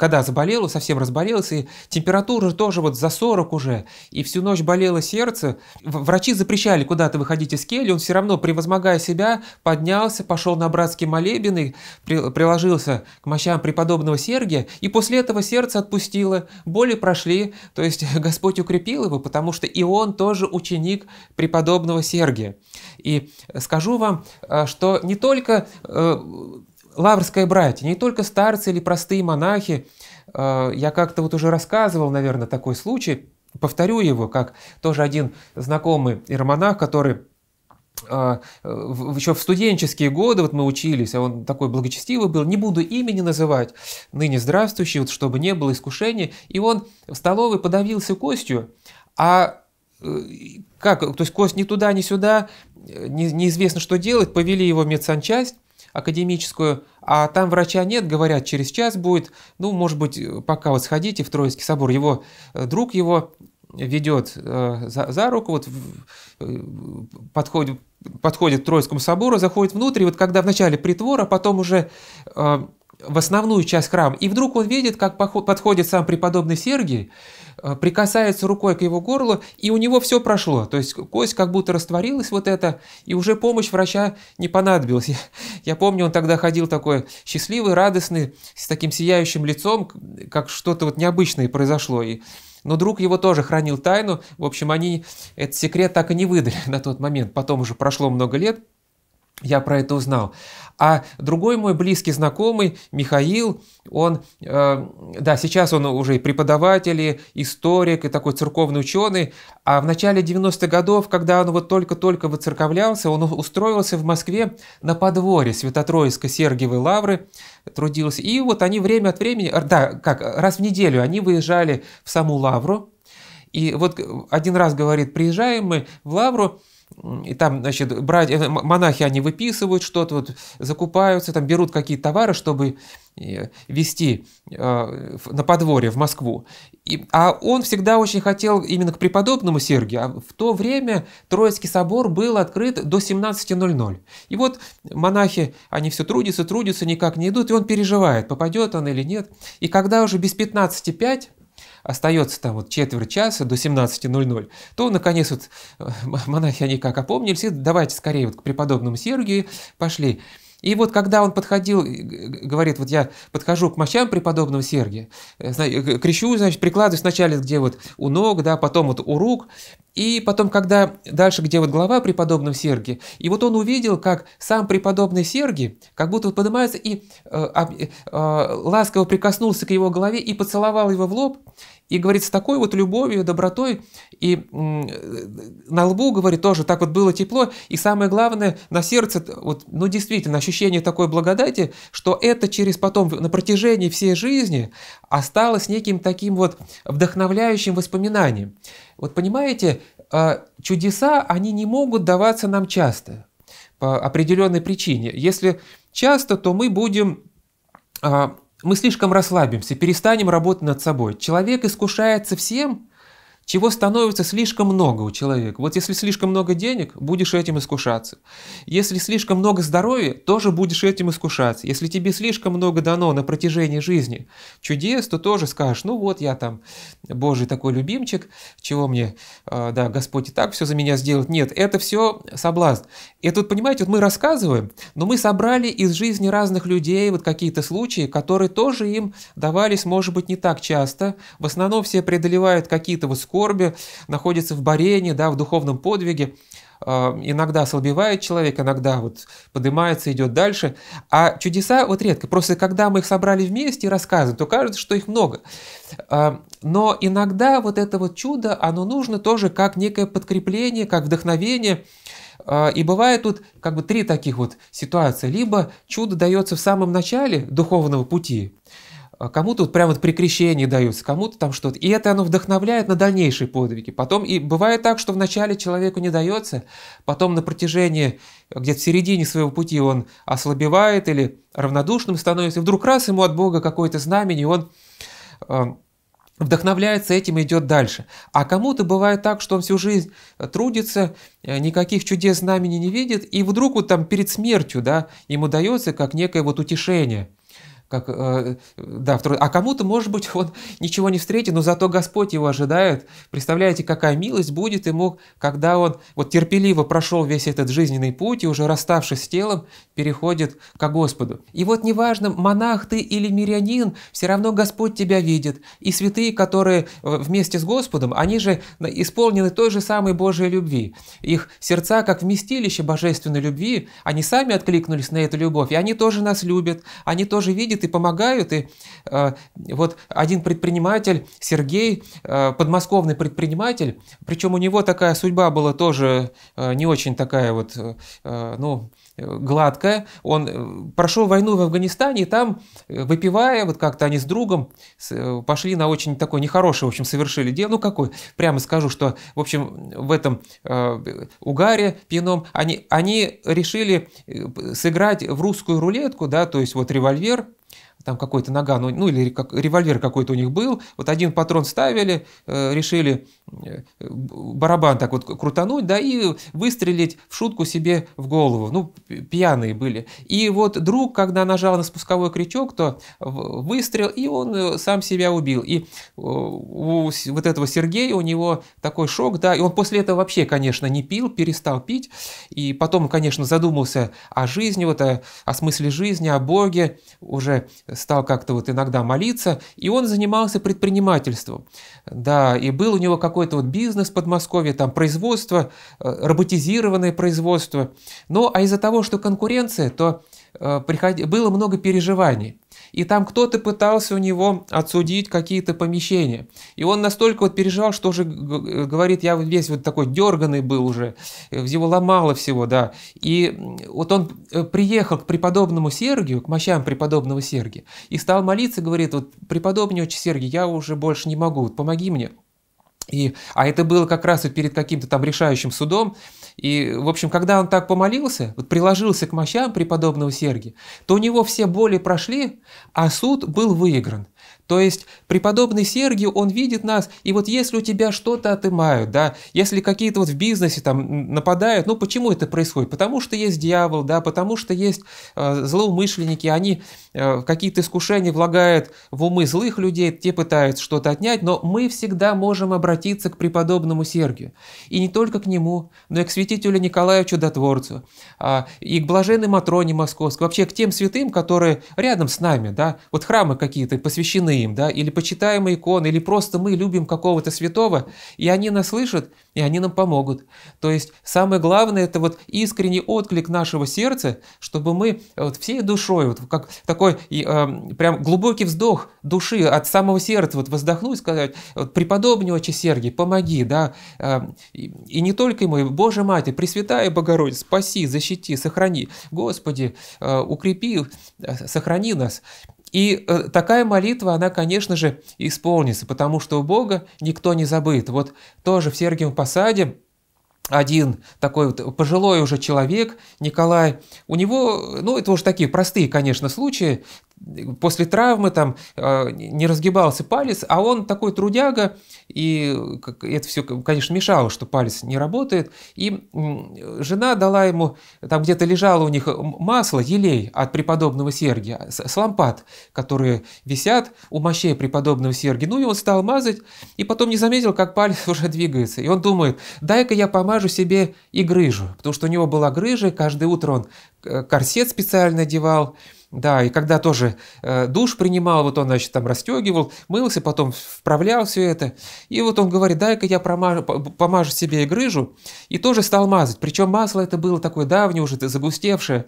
когда заболел, совсем разболелся, и температура тоже вот за 40 уже, и всю ночь болело сердце, врачи запрещали куда-то выходить из кельи, он все равно, превозмогая себя, поднялся, пошел на на братский молебен и приложился к мощам преподобного Сергия, и после этого сердце отпустило, боли прошли, то есть <laughs> Господь укрепил его, потому что и он тоже ученик преподобного Сергия. И скажу вам, э, что не только э, лаврское братья, не только старцы или простые монахи, э, я как-то вот уже рассказывал, наверное, такой случай, повторю его, как тоже один знакомый иеромонах, который а, э, еще в студенческие годы вот мы учились, а он такой благочестивый был, не буду имени называть, ныне здравствующий, вот чтобы не было искушений, и он в столовой подавился костью, а э, как, то есть кость ни туда, ни сюда, э, не, неизвестно, что делать, повели его в медсанчасть, академическую, а там врача нет, говорят, через час будет, ну, может быть, пока вот сходите в Троицкий собор, его друг его ведет э, за, за руку, вот э, подходит, подходит к Троицкому собору, заходит внутрь, и вот когда в начале притвора а потом уже э, в основную часть храма, и вдруг он видит, как подходит сам преподобный Сергий, прикасается рукой к его горлу, и у него все прошло. То есть кость как будто растворилась вот это, и уже помощь врача не понадобилась. Я, я помню, он тогда ходил такой счастливый, радостный, с таким сияющим лицом, как что-то вот необычное произошло. И но друг его тоже хранил тайну. В общем, они этот секрет так и не выдали <laughs> на тот момент. Потом уже прошло много лет, я про это узнал. А другой мой близкий знакомый, Михаил, он, э, да, сейчас он уже и преподаватель, и историк, и такой церковный ученый, а в начале 90-х годов, когда он вот только-только выцерковлялся, он устроился в Москве на подворье Святотроиска-Сергиевой лавры, трудился, и вот они время от времени, э, да, как, раз в неделю они выезжали в саму лавру, и вот один раз, говорит, приезжаем мы в лавру, и там, значит, брать, э, монахи, они выписывают что-то, вот, закупаются, там берут какие-то товары, чтобы э, вести э, на подворье в Москву. И, а он всегда очень хотел именно к преподобному Сергию. А в то время Троицкий собор был открыт до 17.00. И вот монахи, они все трудятся, трудятся, никак не идут, и он переживает, попадет он или нет. И когда уже без 15.5 остается там вот четверть часа до 17.00, то, наконец, вот э, монахи они как опомнились, и давайте скорее вот к преподобному Сергию пошли. И вот когда он подходил, э, говорит, вот я подхожу к мощам преподобного Сергия, э, крещу, значит, прикладываю сначала где вот у ног, да, потом вот у рук, и потом, когда дальше, где вот глава преподобного Сергия, и вот он увидел, как сам преподобный Сергий, как будто вот поднимается и э, э, э, ласково прикоснулся к его голове и поцеловал его в лоб, и говорит, с такой вот любовью, добротой, и на лбу, говорит, тоже так вот было тепло, и самое главное, на сердце, вот, ну действительно, ощущение такой благодати, что это через потом, на протяжении всей жизни осталось неким таким вот вдохновляющим воспоминанием. Вот понимаете, а, чудеса, они не могут даваться нам часто по определенной причине. Если часто, то мы будем а, мы слишком расслабимся, перестанем работать над собой. Человек искушается всем, чего становится слишком много у человека. Вот если слишком много денег, будешь этим искушаться. Если слишком много здоровья, тоже будешь этим искушаться. Если тебе слишком много дано на протяжении жизни чудес, то тоже скажешь, ну вот я там Божий такой любимчик, чего мне, э, да, Господь и так все за меня сделает. Нет, это все соблазн. И тут, понимаете, вот мы рассказываем, но мы собрали из жизни разных людей вот какие-то случаи, которые тоже им давались, может быть, не так часто. В основном все преодолевают какие-то вот скорби, находится в барении, да, в духовном подвиге. А, иногда ослабевает человек, иногда вот поднимается, идет дальше. А чудеса вот редко. Просто когда мы их собрали вместе и рассказываем, то кажется, что их много. А, но иногда вот это вот чудо, оно нужно тоже как некое подкрепление, как вдохновение. А, и бывает тут как бы три таких вот ситуации. Либо чудо дается в самом начале духовного пути, а кому-то вот прям вот при крещении даются, кому-то там что-то. И это оно вдохновляет на дальнейшие подвиги. Потом и бывает так, что вначале человеку не дается, потом на протяжении, где-то в середине своего пути он ослабевает или равнодушным становится, и вдруг раз ему от Бога какое-то знамение, и он э, вдохновляется этим и идет дальше. А кому-то бывает так, что он всю жизнь трудится, э, никаких чудес знамений не видит, и вдруг вот там перед смертью, да, ему дается как некое вот утешение – как, э, да, второй, а кому-то, может быть, он <laughs> ничего не встретит, но зато Господь его ожидает. Представляете, какая милость будет ему, когда он вот терпеливо прошел весь этот жизненный путь и уже расставшись с телом, переходит к Господу. И вот неважно, монах ты или мирянин, все равно Господь тебя видит. И святые, которые вместе с Господом, они же исполнены той же самой Божьей любви. Их сердца, как вместилище божественной любви, они сами откликнулись на эту любовь, и они тоже нас любят, они тоже видят видят и помогают. И э, вот один предприниматель, Сергей, э, подмосковный предприниматель, причем у него такая судьба была тоже э, не очень такая вот, э, э ну, Э, гладко. Он э, прошел войну в Афганистане, и там, э, выпивая, вот как-то они с другом пошли на очень такой нехорошее, в общем, совершили дело. Ну, какой? Прямо скажу, что, в общем, в этом э, угаре пьяном они, они решили сыграть в русскую рулетку, да, то есть вот револьвер, там какой-то наган, ну, ну или как, револьвер какой-то у них был, вот один патрон ставили, э, решили э, барабан так вот крутануть, да, и выстрелить в шутку себе в голову, ну, пьяные были. И вот друг, когда нажал на спусковой крючок, то выстрел, и он э, сам себя убил. И э, у вот этого Сергея, у него такой шок, да, и он после этого вообще, конечно, не пил, перестал пить, и потом, конечно, задумался о жизни, вот о, о смысле жизни, о Боге, уже стал как-то вот иногда молиться, и он занимался предпринимательством. Да, и был у него какой-то вот бизнес в Подмосковье, там производство, э, роботизированное производство. но а из-за того, что конкуренция, то Э, приход... было много переживаний. И там кто-то пытался у него отсудить какие-то помещения. И он настолько вот переживал, что уже говорит, я весь вот такой дерганный был уже, э, его ломало всего, да. И вот он э, приехал к преподобному Сергию, к мощам преподобного Сергия, и стал молиться, говорит, вот преподобный отче Сергий, я уже больше не могу, вот помоги мне. И, а это было как раз вот перед каким-то там решающим судом, и, в общем, когда он так помолился, вот приложился к мощам преподобного Сергия, то у него все боли прошли, а суд был выигран. То есть преподобный Сергий, он видит нас, и вот если у тебя что-то отымают, да, если какие-то вот в бизнесе там нападают, ну почему это происходит? Потому что есть дьявол, да, потому что есть э, злоумышленники, они э, какие-то искушения влагают в умы злых людей, те пытаются что-то отнять, но мы всегда можем обратиться к преподобному Сергию. И не только к нему, но и к святителю Николаю Чудотворцу, э, и к блаженной Матроне Московской, вообще к тем святым, которые рядом с нами, да, вот храмы какие-то посвящены иконы им, да, или почитаем иконы, или просто мы любим какого-то святого, и они нас слышат, и они нам помогут. То есть самое главное – это вот искренний отклик нашего сердца, чтобы мы э, вот всей душой, вот как такой э, прям глубокий вздох души от самого сердца вот воздохнуть, сказать, вот, «Преподобный отче Сергий, помоги», да, э, и не только ему, «Боже Матерь, Пресвятая Богородица, спаси, защити, сохрани, Господи, э, укрепи, э, сохрани нас». И э, такая молитва, она, конечно же, исполнится, потому что у Бога никто не забыт. Вот тоже в Сергиевом Посаде один такой вот пожилой уже человек, Николай, у него, ну это уже такие простые, конечно, случаи, после травмы там а, не разгибался палец, а он такой трудяга, и это все, конечно, мешало, что палец не работает, и жена дала ему, там где-то лежало у них масло, елей от преподобного Сергия, с лампад, которые висят у мощей преподобного Сергия, ну и он стал мазать, и потом не заметил, как палец <laughs> уже двигается, и он думает, дай-ка я помажу себе и грыжу, потому что у него была грыжа, и каждое утро он э, корсет специально одевал, да, и когда тоже э, душ принимал, вот он, значит, там расстегивал, мылся, потом вправлял все это. И вот он говорит, дай-ка я промажу, помажу себе и грыжу. И тоже стал мазать. Причем масло это было такое давнее уже, загустевшее.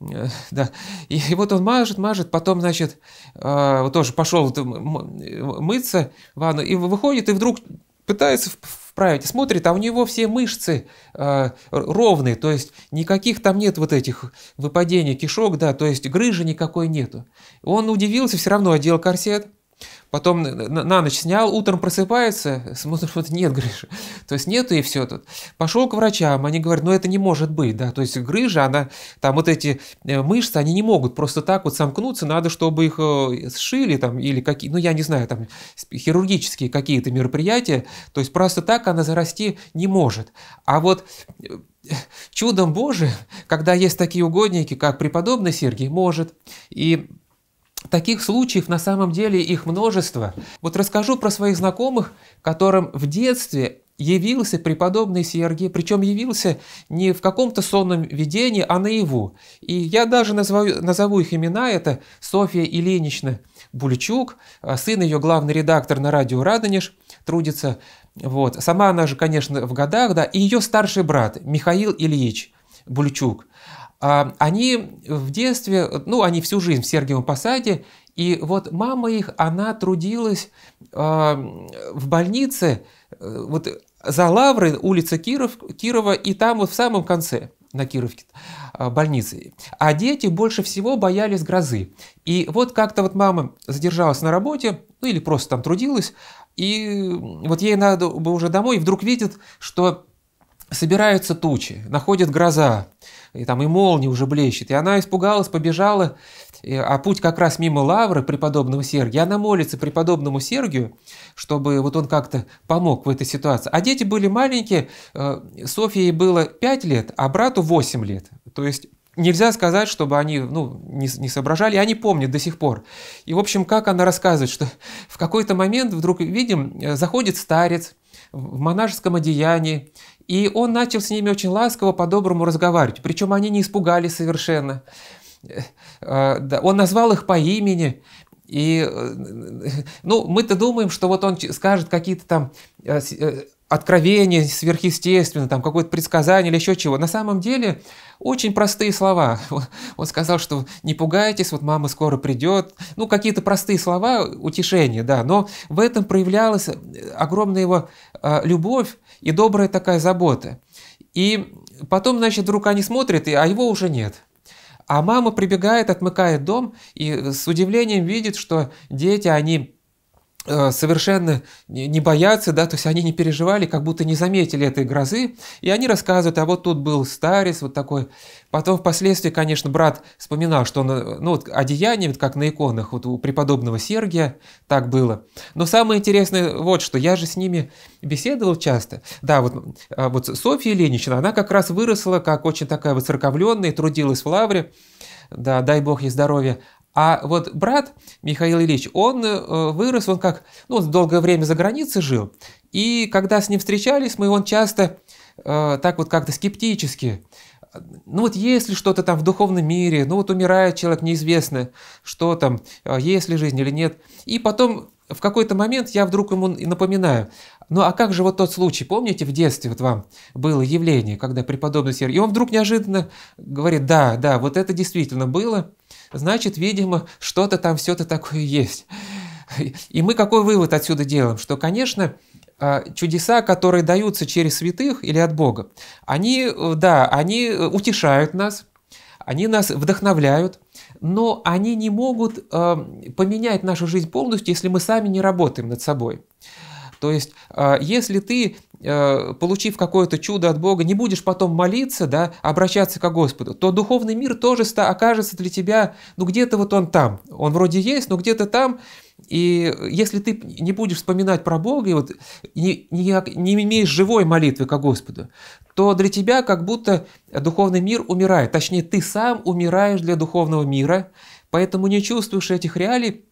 Э, да. И, вот он мажет, мажет, потом, значит, э, вот тоже пошел мыться в ванну, и выходит, и вдруг пытается вправить. Смотрит, а у него все мышцы э, ровные, то есть никаких там нет вот этих выпадений кишок, да, то есть грыжи никакой нету. Он удивился, все равно одел корсет, потом на, на ночь снял, утром просыпается, смотрит, вот нет грыжи. То есть нету и все тут. Пошел к врачам, они говорят, ну это не может быть, да, то есть грыжа, она, там вот эти э, мышцы, они не могут просто так вот сомкнуться, надо, чтобы их э, сшили там или какие, ну я не знаю, там хирургические какие-то мероприятия, то есть просто так она зарасти не может. А вот э, чудом Божиим, когда есть такие угодники, как преподобный Сергий, может. И Таких случаев на самом деле их множество. Вот расскажу про своих знакомых, которым в детстве явился преподобный Сергий, причем явился не в каком-то сонном видении, а наяву. И я даже назову, назову их имена, это Софья Ильинична Бульчук, а, сын ее главный редактор на радио «Радонеж», трудится, вот. Сама она же, конечно, в годах, да, и ее старший брат Михаил Ильич Бульчук. А, они в детстве, ну, они всю жизнь в Сергиевом Посаде, и вот мама их, она трудилась а, в больнице, э, вот за Лавры улица Киров, Кирова, и там вот в самом конце на Кировке а, больницы. А дети больше всего боялись грозы. И вот как-то вот мама задержалась на работе, ну или просто там трудилась, и вот ей надо бы уже домой, и вдруг видит, что собираются тучи, находит гроза, и там и молния уже блещет. И она испугалась, побежала, а путь как раз мимо лавры преподобного Сергия. Она молится преподобному Сергию, чтобы вот он как-то помог в этой ситуации. А дети были маленькие, э, Софье было 5 лет, а брату 8 лет. То есть нельзя сказать, чтобы они ну, не, не соображали, они помнят до сих пор. И, в общем, как она рассказывает, что в какой-то момент вдруг видим, э, заходит старец, в монашеском одеянии, и он начал с ними очень ласково, по-доброму разговаривать. Причем они не испугались совершенно. Э, он назвал их по имени, и, э, ну, мы-то думаем, что вот он скажет какие-то там э, откровение сверхъестественно, там какое-то предсказание или еще чего. На самом деле очень простые слова. Он сказал, что не пугайтесь, вот мама скоро придет. Ну, какие-то простые слова, утешение, да. Но в этом проявлялась огромная его а, любовь и добрая такая забота. И потом, значит, вдруг они смотрят, а его уже нет. А мама прибегает, отмыкает дом и с удивлением видит, что дети, они Э, совершенно не боятся, да, то есть они не переживали, как будто не заметили этой грозы, и они рассказывают, а вот тут был старец, вот такой. Потом впоследствии, конечно, брат вспоминал, что он, э, ну, вот одеяние, вот как на иконах, вот у преподобного Сергия так было. Но самое интересное вот что, я же с ними беседовал часто, да, вот, а вот Софья Ленична, она как раз выросла как очень такая вот церковленная, трудилась в лавре, да, дай бог ей здоровья. А вот брат Михаил Ильич, он э, вырос, он как, ну, он долгое время за границей жил, и когда с ним встречались, мы, он часто э, так вот как-то скептически, ну вот если что-то там в духовном мире, ну вот умирает человек, неизвестно, что там, э, есть ли жизнь или нет. И потом в какой-то момент я вдруг ему напоминаю, ну а как же вот тот случай, помните, в детстве вот вам было явление, когда преподобный Сергий, и он вдруг неожиданно говорит, да, да, вот это действительно было, значит, видимо, что-то там все-то такое есть. И мы какой вывод отсюда делаем? Что, конечно, а, чудеса, которые даются через святых или от Бога, они, да, они утешают нас, они нас вдохновляют, но они не могут а, поменять нашу жизнь полностью, если мы сами не работаем над собой. То есть, а, если ты а, получив какое-то чудо от Бога, не будешь потом молиться, да, обращаться к Господу, то духовный мир тоже окажется для тебя, ну, где-то вот он там. Он вроде есть, но где-то там. И если ты не будешь вспоминать про Бога и вот не, не, не имеешь живой молитвы к Господу, то для тебя как будто духовный мир умирает. Точнее, ты сам умираешь для духовного мира, поэтому не чувствуешь этих реалий,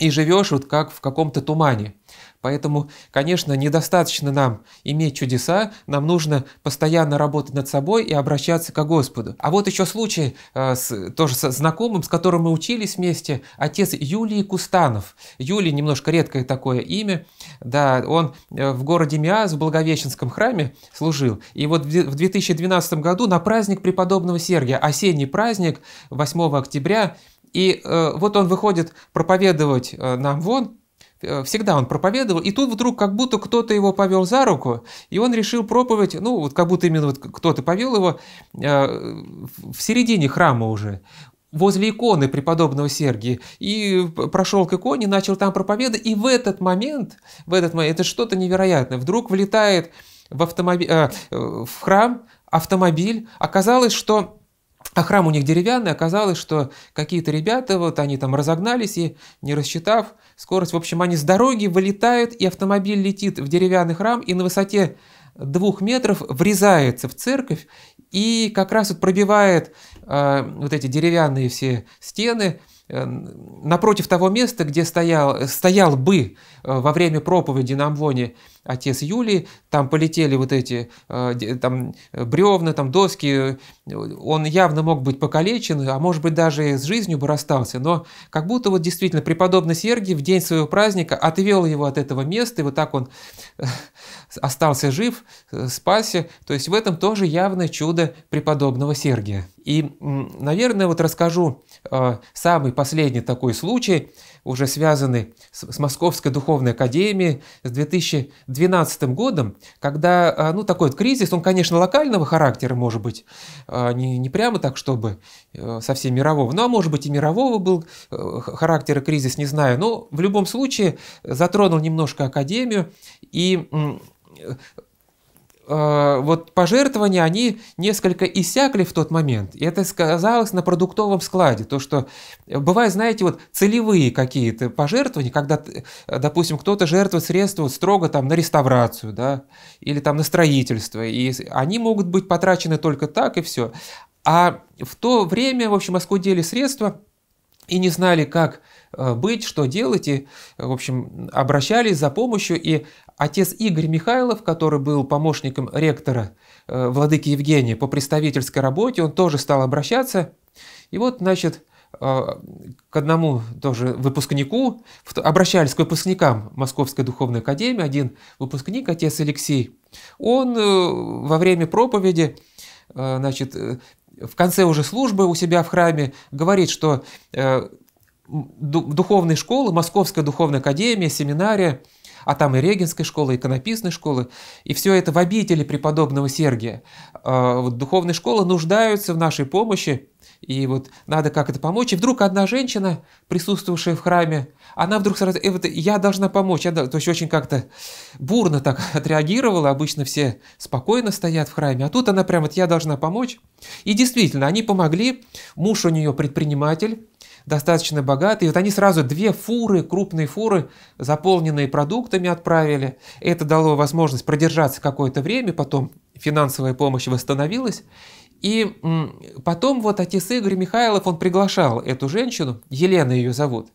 и живешь вот как в каком-то тумане. Поэтому, конечно, недостаточно нам иметь чудеса, нам нужно постоянно работать над собой и обращаться к Господу. А вот еще случай э, с, тоже со знакомым, с которым мы учились вместе, отец Юлии Кустанов. Юлий немножко редкое такое имя, да, он э, в городе Миаз в Благовещенском храме служил. И вот в 2012 году на праздник преподобного Сергия, осенний праздник 8 октября, и э, вот он выходит проповедовать э, нам вон, э, всегда он проповедовал, и тут вдруг как будто кто-то его повел за руку, и он решил проповедь, ну, вот как будто именно вот кто-то повел его э, в середине храма уже, возле иконы преподобного Сергия, и прошел к иконе, начал там проповедовать, и в этот момент, в этот момент, это что-то невероятное, вдруг влетает в, автомоб... Э, э, в храм автомобиль, оказалось, что а храм у них деревянный, оказалось, что какие-то ребята, вот они там разогнались и, не рассчитав скорость, в общем, они с дороги вылетают, и автомобиль летит в деревянный храм, и на высоте двух метров врезается в церковь и как раз вот пробивает э, вот эти деревянные все стены, Э, напротив того места, где стоял, стоял бы э, во время проповеди на Амвоне отец Юлий, там полетели вот эти э, там, бревна, там доски, он явно мог быть покалечен, а может быть даже с жизнью бы расстался, но как будто вот действительно преподобный Сергий в день своего праздника отвел его от этого места, и вот так он остался жив, э, спасся. То есть в этом тоже явное чудо преподобного Сергия. И, наверное, вот расскажу э, самый последний такой случай, уже связанный с Московской Духовной Академией с 2012 годом, когда, э, ну, такой вот кризис, он, конечно, локального характера, может быть, не, не прямо так, чтобы совсем мирового, ну, а может быть и мирового был характера кризис, не знаю, но в любом случае затронул немножко Академию, и Э, вот пожертвования, они несколько иссякли в тот момент. И это сказалось на продуктовом складе. То, что бывают, знаете, вот целевые какие-то пожертвования, когда, э, допустим, кто-то жертвует средства вот строго там на реставрацию, да, или там на строительство, и они могут быть потрачены только так и все. А в то время, в общем, оскудели средства и не знали, как э, быть, что делать, и, в общем, обращались за помощью, и Отец Игорь Михайлов, который был помощником ректора э, Владыки Евгения по представительской работе, он тоже стал обращаться. И вот, значит, э, к одному тоже выпускнику, обращались к выпускникам Московской Духовной Академии, один выпускник, отец Алексей, он э, во время проповеди э, значит, э, в конце уже службы у себя в храме говорит, что э, духовные школы, Московская Духовная Академия, семинария – а там и Регинской школы, и иконописной школы, и все это в обители преподобного Сергия. А, вот духовные школы нуждаются в нашей помощи, и вот надо как это помочь. И вдруг одна женщина, присутствовавшая в храме, она вдруг сразу, э, вот, я должна помочь. Я, то есть очень как-то бурно так <laughs> отреагировала. Обычно все спокойно стоят в храме. А тут она прям вот я должна помочь. И действительно, они помогли. Муж у нее предприниматель, достаточно богатые. И вот они сразу две фуры, крупные фуры, заполненные продуктами отправили. Это дало возможность продержаться какое-то время, потом финансовая помощь восстановилась. И потом вот отец Игорь Михайлов, он приглашал эту женщину, Елена ее зовут,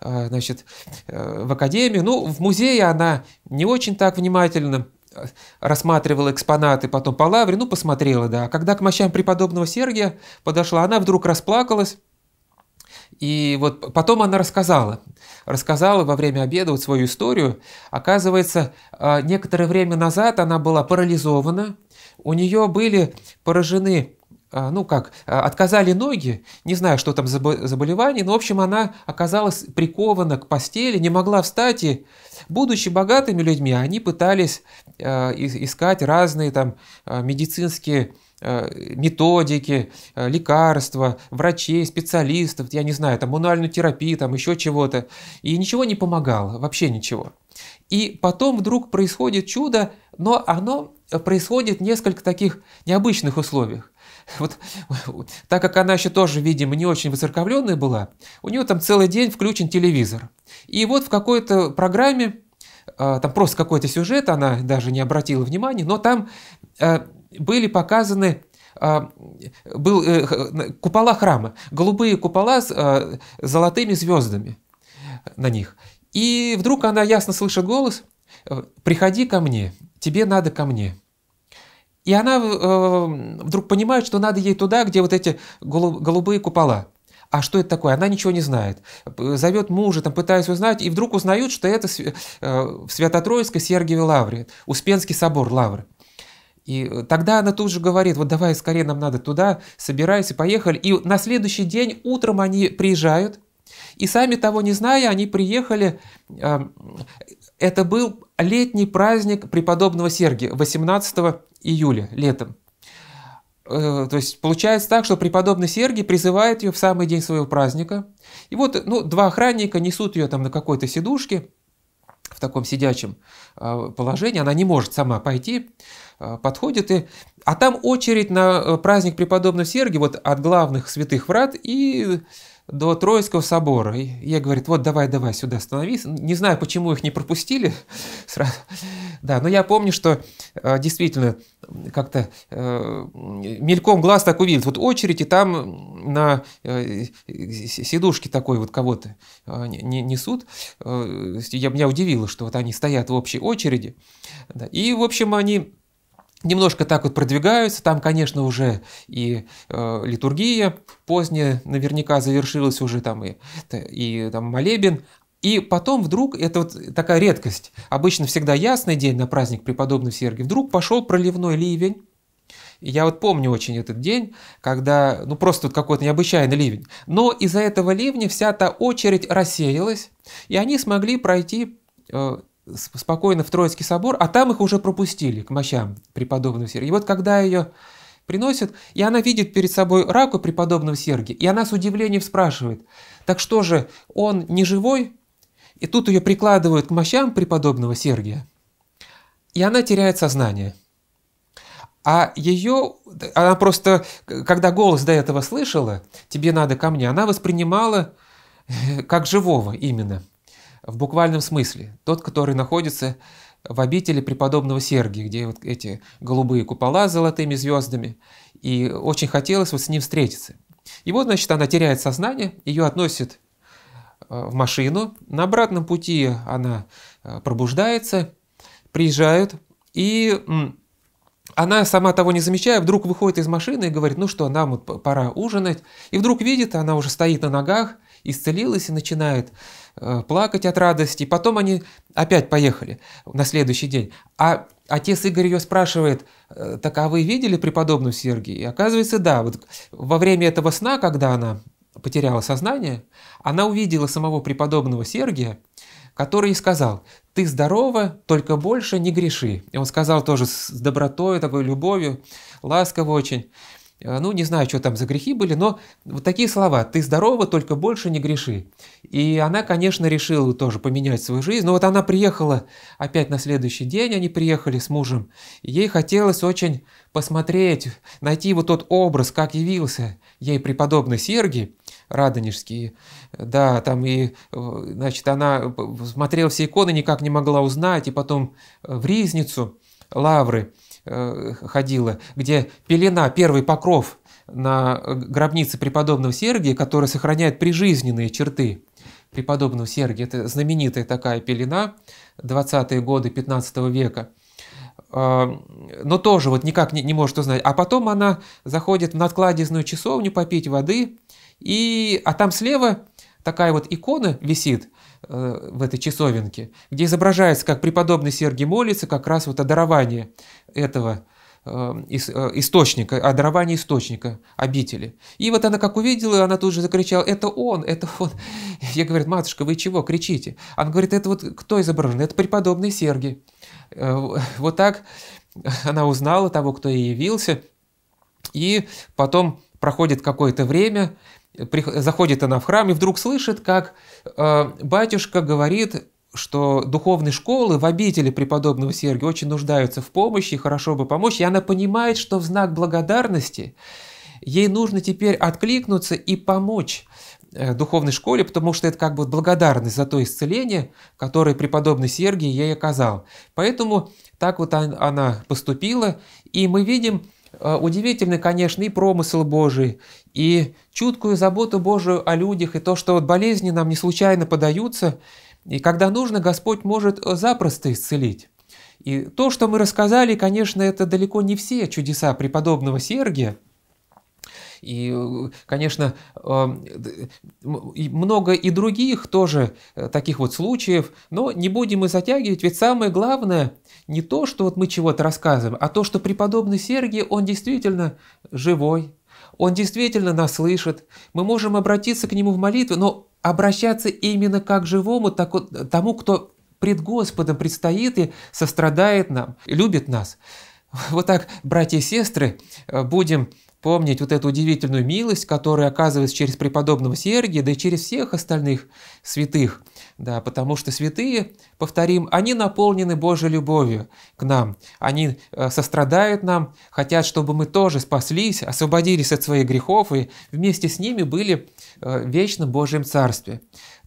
э, значит, э, в академию. Ну, в музее она не очень так внимательно э, рассматривала экспонаты, потом по лавре, ну, посмотрела, да. А когда к мощам преподобного Сергия подошла, она вдруг расплакалась, и вот потом она рассказала, рассказала во время обеда вот свою историю. Оказывается, а, некоторое время назад она была парализована, у нее были поражены а, ну как, а, отказали ноги, не знаю, что там за заболевание, но, в общем, она оказалась прикована к постели, не могла встать, и, будучи богатыми людьми, они пытались искать разные там медицинские Э, методики, э, лекарства, врачей, специалистов, я не знаю, там мануальную терапию, там еще чего-то. И ничего не помогало, вообще ничего. И потом вдруг происходит чудо, но оно происходит в несколько таких необычных условиях. <laughs> Вот, <laughs> так как она еще тоже, видимо, не очень выцерковленная была, у нее там целый день включен телевизор. И вот в какой-то программе, э, там просто какой-то сюжет, она даже не обратила внимания, но там были показаны а, был э, купола храма, голубые купола с а, золотыми звездами на них. И вдруг она ясно слышит голос э, «Приходи ко мне, тебе надо ко мне». И она э, вдруг понимает, что надо ей туда, где вот эти голубые купола. А что это такое? Она ничего не знает. Зовет мужа, там, пытаясь узнать, и вдруг узнают, что это в Свято-Троицкой Сергиеве Лавре, Успенский собор Лавры. И э, тогда она тут же говорит, вот давай скорее нам надо туда, собирайся, поехали. И на следующий день утром они приезжают, и сами того не зная, они приехали. Это был летний праздник преподобного Сергия, 18 июля, летом. Э, то есть получается так, что преподобный Сергий призывает ее в самый день своего праздника. И вот ну, два охранника несут ее там на какой-то сидушке – в таком сидячем э, положении, она не может сама пойти, э, подходит и... А там очередь на э, праздник преподобного Сергия, вот от главных святых врат и до Троицкого собора. И я, говорит, вот давай, давай сюда остановись. Не знаю, почему их не пропустили <laughs> сразу. Да, но я помню, что э, действительно как-то э, мельком глаз так увидел. Вот очередь, и там на э, сидушке такой вот кого-то э, несут. Э, я, меня удивило, что вот они стоят в общей очереди. Да, и, в общем, они немножко так вот продвигаются. Там, конечно, уже и э, литургия поздняя наверняка завершилась уже там и, и там молебен. И потом вдруг, это вот такая редкость, обычно всегда ясный день на праздник преподобный Сергия, вдруг пошел проливной ливень, я вот помню очень этот день, когда, ну просто вот какой-то необычайный ливень. Но из-за этого ливня вся та очередь рассеялась, и они смогли пройти э, спокойно в Троицкий собор, а там их уже пропустили к мощам преподобного Сергия. И вот когда ее приносят, и она видит перед собой раку преподобного Сергия, и она с удивлением спрашивает, так что же, он не живой? И тут ее прикладывают к мощам преподобного Сергия, и она теряет сознание. А ее, она просто, когда голос до этого слышала, тебе надо ко мне, она воспринимала э, как живого именно – в буквальном смысле. Тот, который находится в обители преподобного Сергия, где вот эти голубые купола с золотыми звездами, и очень хотелось вот с ним встретиться. И вот, значит, она теряет сознание, ее относят э, в машину, на обратном пути она э, пробуждается, приезжают, и она, сама того не замечая, вдруг выходит из машины и говорит, ну что, нам вот пора ужинать, и вдруг видит, она уже стоит на ногах, исцелилась и начинает Э, плакать от радости. Потом они опять поехали на следующий день. А отец Игорь ее спрашивает, «Э, так а вы видели преподобную Сергию? И оказывается, да. Вот во время этого сна, когда она потеряла сознание, она увидела самого преподобного Сергия, который и сказал, «Ты здорова, только больше не греши». И он сказал тоже с добротой, такой любовью, ласково очень. Э, ну, не знаю, что там за грехи были, но вот такие слова «ты здорова, только больше не греши». И она, конечно, решила тоже поменять свою жизнь, но вот она приехала опять на следующий день, они приехали с мужем, ей хотелось очень посмотреть, найти вот тот образ, как явился ей преподобный Сергий, Радонежский, да, там и, э, значит, она смотрела все иконы, никак не могла узнать, и потом в Ризницу, Лавры – Э, ходила, где пелена, первый покров на э, гробнице преподобного Сергия, который сохраняет прижизненные черты преподобного Сергия. Это знаменитая такая пелена 20-е годы 15 века. А, но тоже вот никак не, не может узнать. А потом она заходит в надкладезную часовню попить воды, и, а там слева такая вот икона висит, Э, в этой часовенке, где изображается, как преподобный Сергий молится, как раз вот о даровании этого э, э, источника, о даровании источника обители. И вот она как увидела, она тут же закричала, это он, это он. <laughs> Я говорю, матушка, вы чего кричите? Она говорит, это вот кто изображен? Это преподобный Сергий. Вот так она узнала того, кто ей явился, и потом проходит какое-то время, заходит она в храм и вдруг слышит, как э, батюшка говорит, что духовные школы в обители преподобного Сергия очень нуждаются в помощи, хорошо бы помочь, и она понимает, что в знак благодарности ей нужно теперь откликнуться и помочь э, духовной школе, потому что это как бы благодарность за то исцеление, которое преподобный Сергий ей оказал. Поэтому так вот она поступила, и мы видим, Э, удивительны, конечно, и промысел Божий, и чуткую заботу Божию о людях, и то, что вот болезни нам не случайно подаются, и когда нужно, Господь может э, запросто исцелить. И то, что мы рассказали, конечно, это далеко не все чудеса преподобного Сергия, и, конечно, эм, много и других тоже э, таких вот случаев, но не будем мы затягивать, ведь самое главное не то, что вот мы чего-то рассказываем, а то, что преподобный Сергий, он действительно живой, он действительно нас слышит, мы можем обратиться к нему в молитву, но обращаться именно как живому, так вот, э, тому, кто пред Господом предстоит и сострадает нам, любит нас. <laughs> Вот так, братья и сестры, э, будем Помнить вот эту удивительную милость, которая оказывается через преподобного Сергия, да и через всех остальных святых, да, потому что святые, повторим, они наполнены Божьей любовью к нам, они э, сострадают нам, хотят, чтобы мы тоже спаслись, освободились от своих грехов и вместе с ними были э, в вечном Божьем Царстве.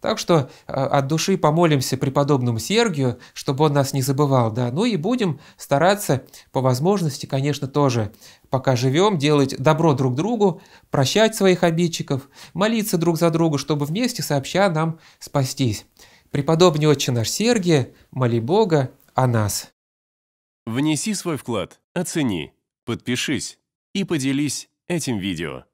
Так что э, от души помолимся преподобному Сергию, чтобы он нас не забывал, да. Ну и будем стараться по возможности, конечно, тоже, пока живем, делать добро друг другу, прощать своих обидчиков, молиться друг за друга, чтобы вместе сообща нам спастись. Преподобный отче наш Сергия, моли Бога о нас. Внеси свой вклад, оцени, подпишись и поделись этим видео.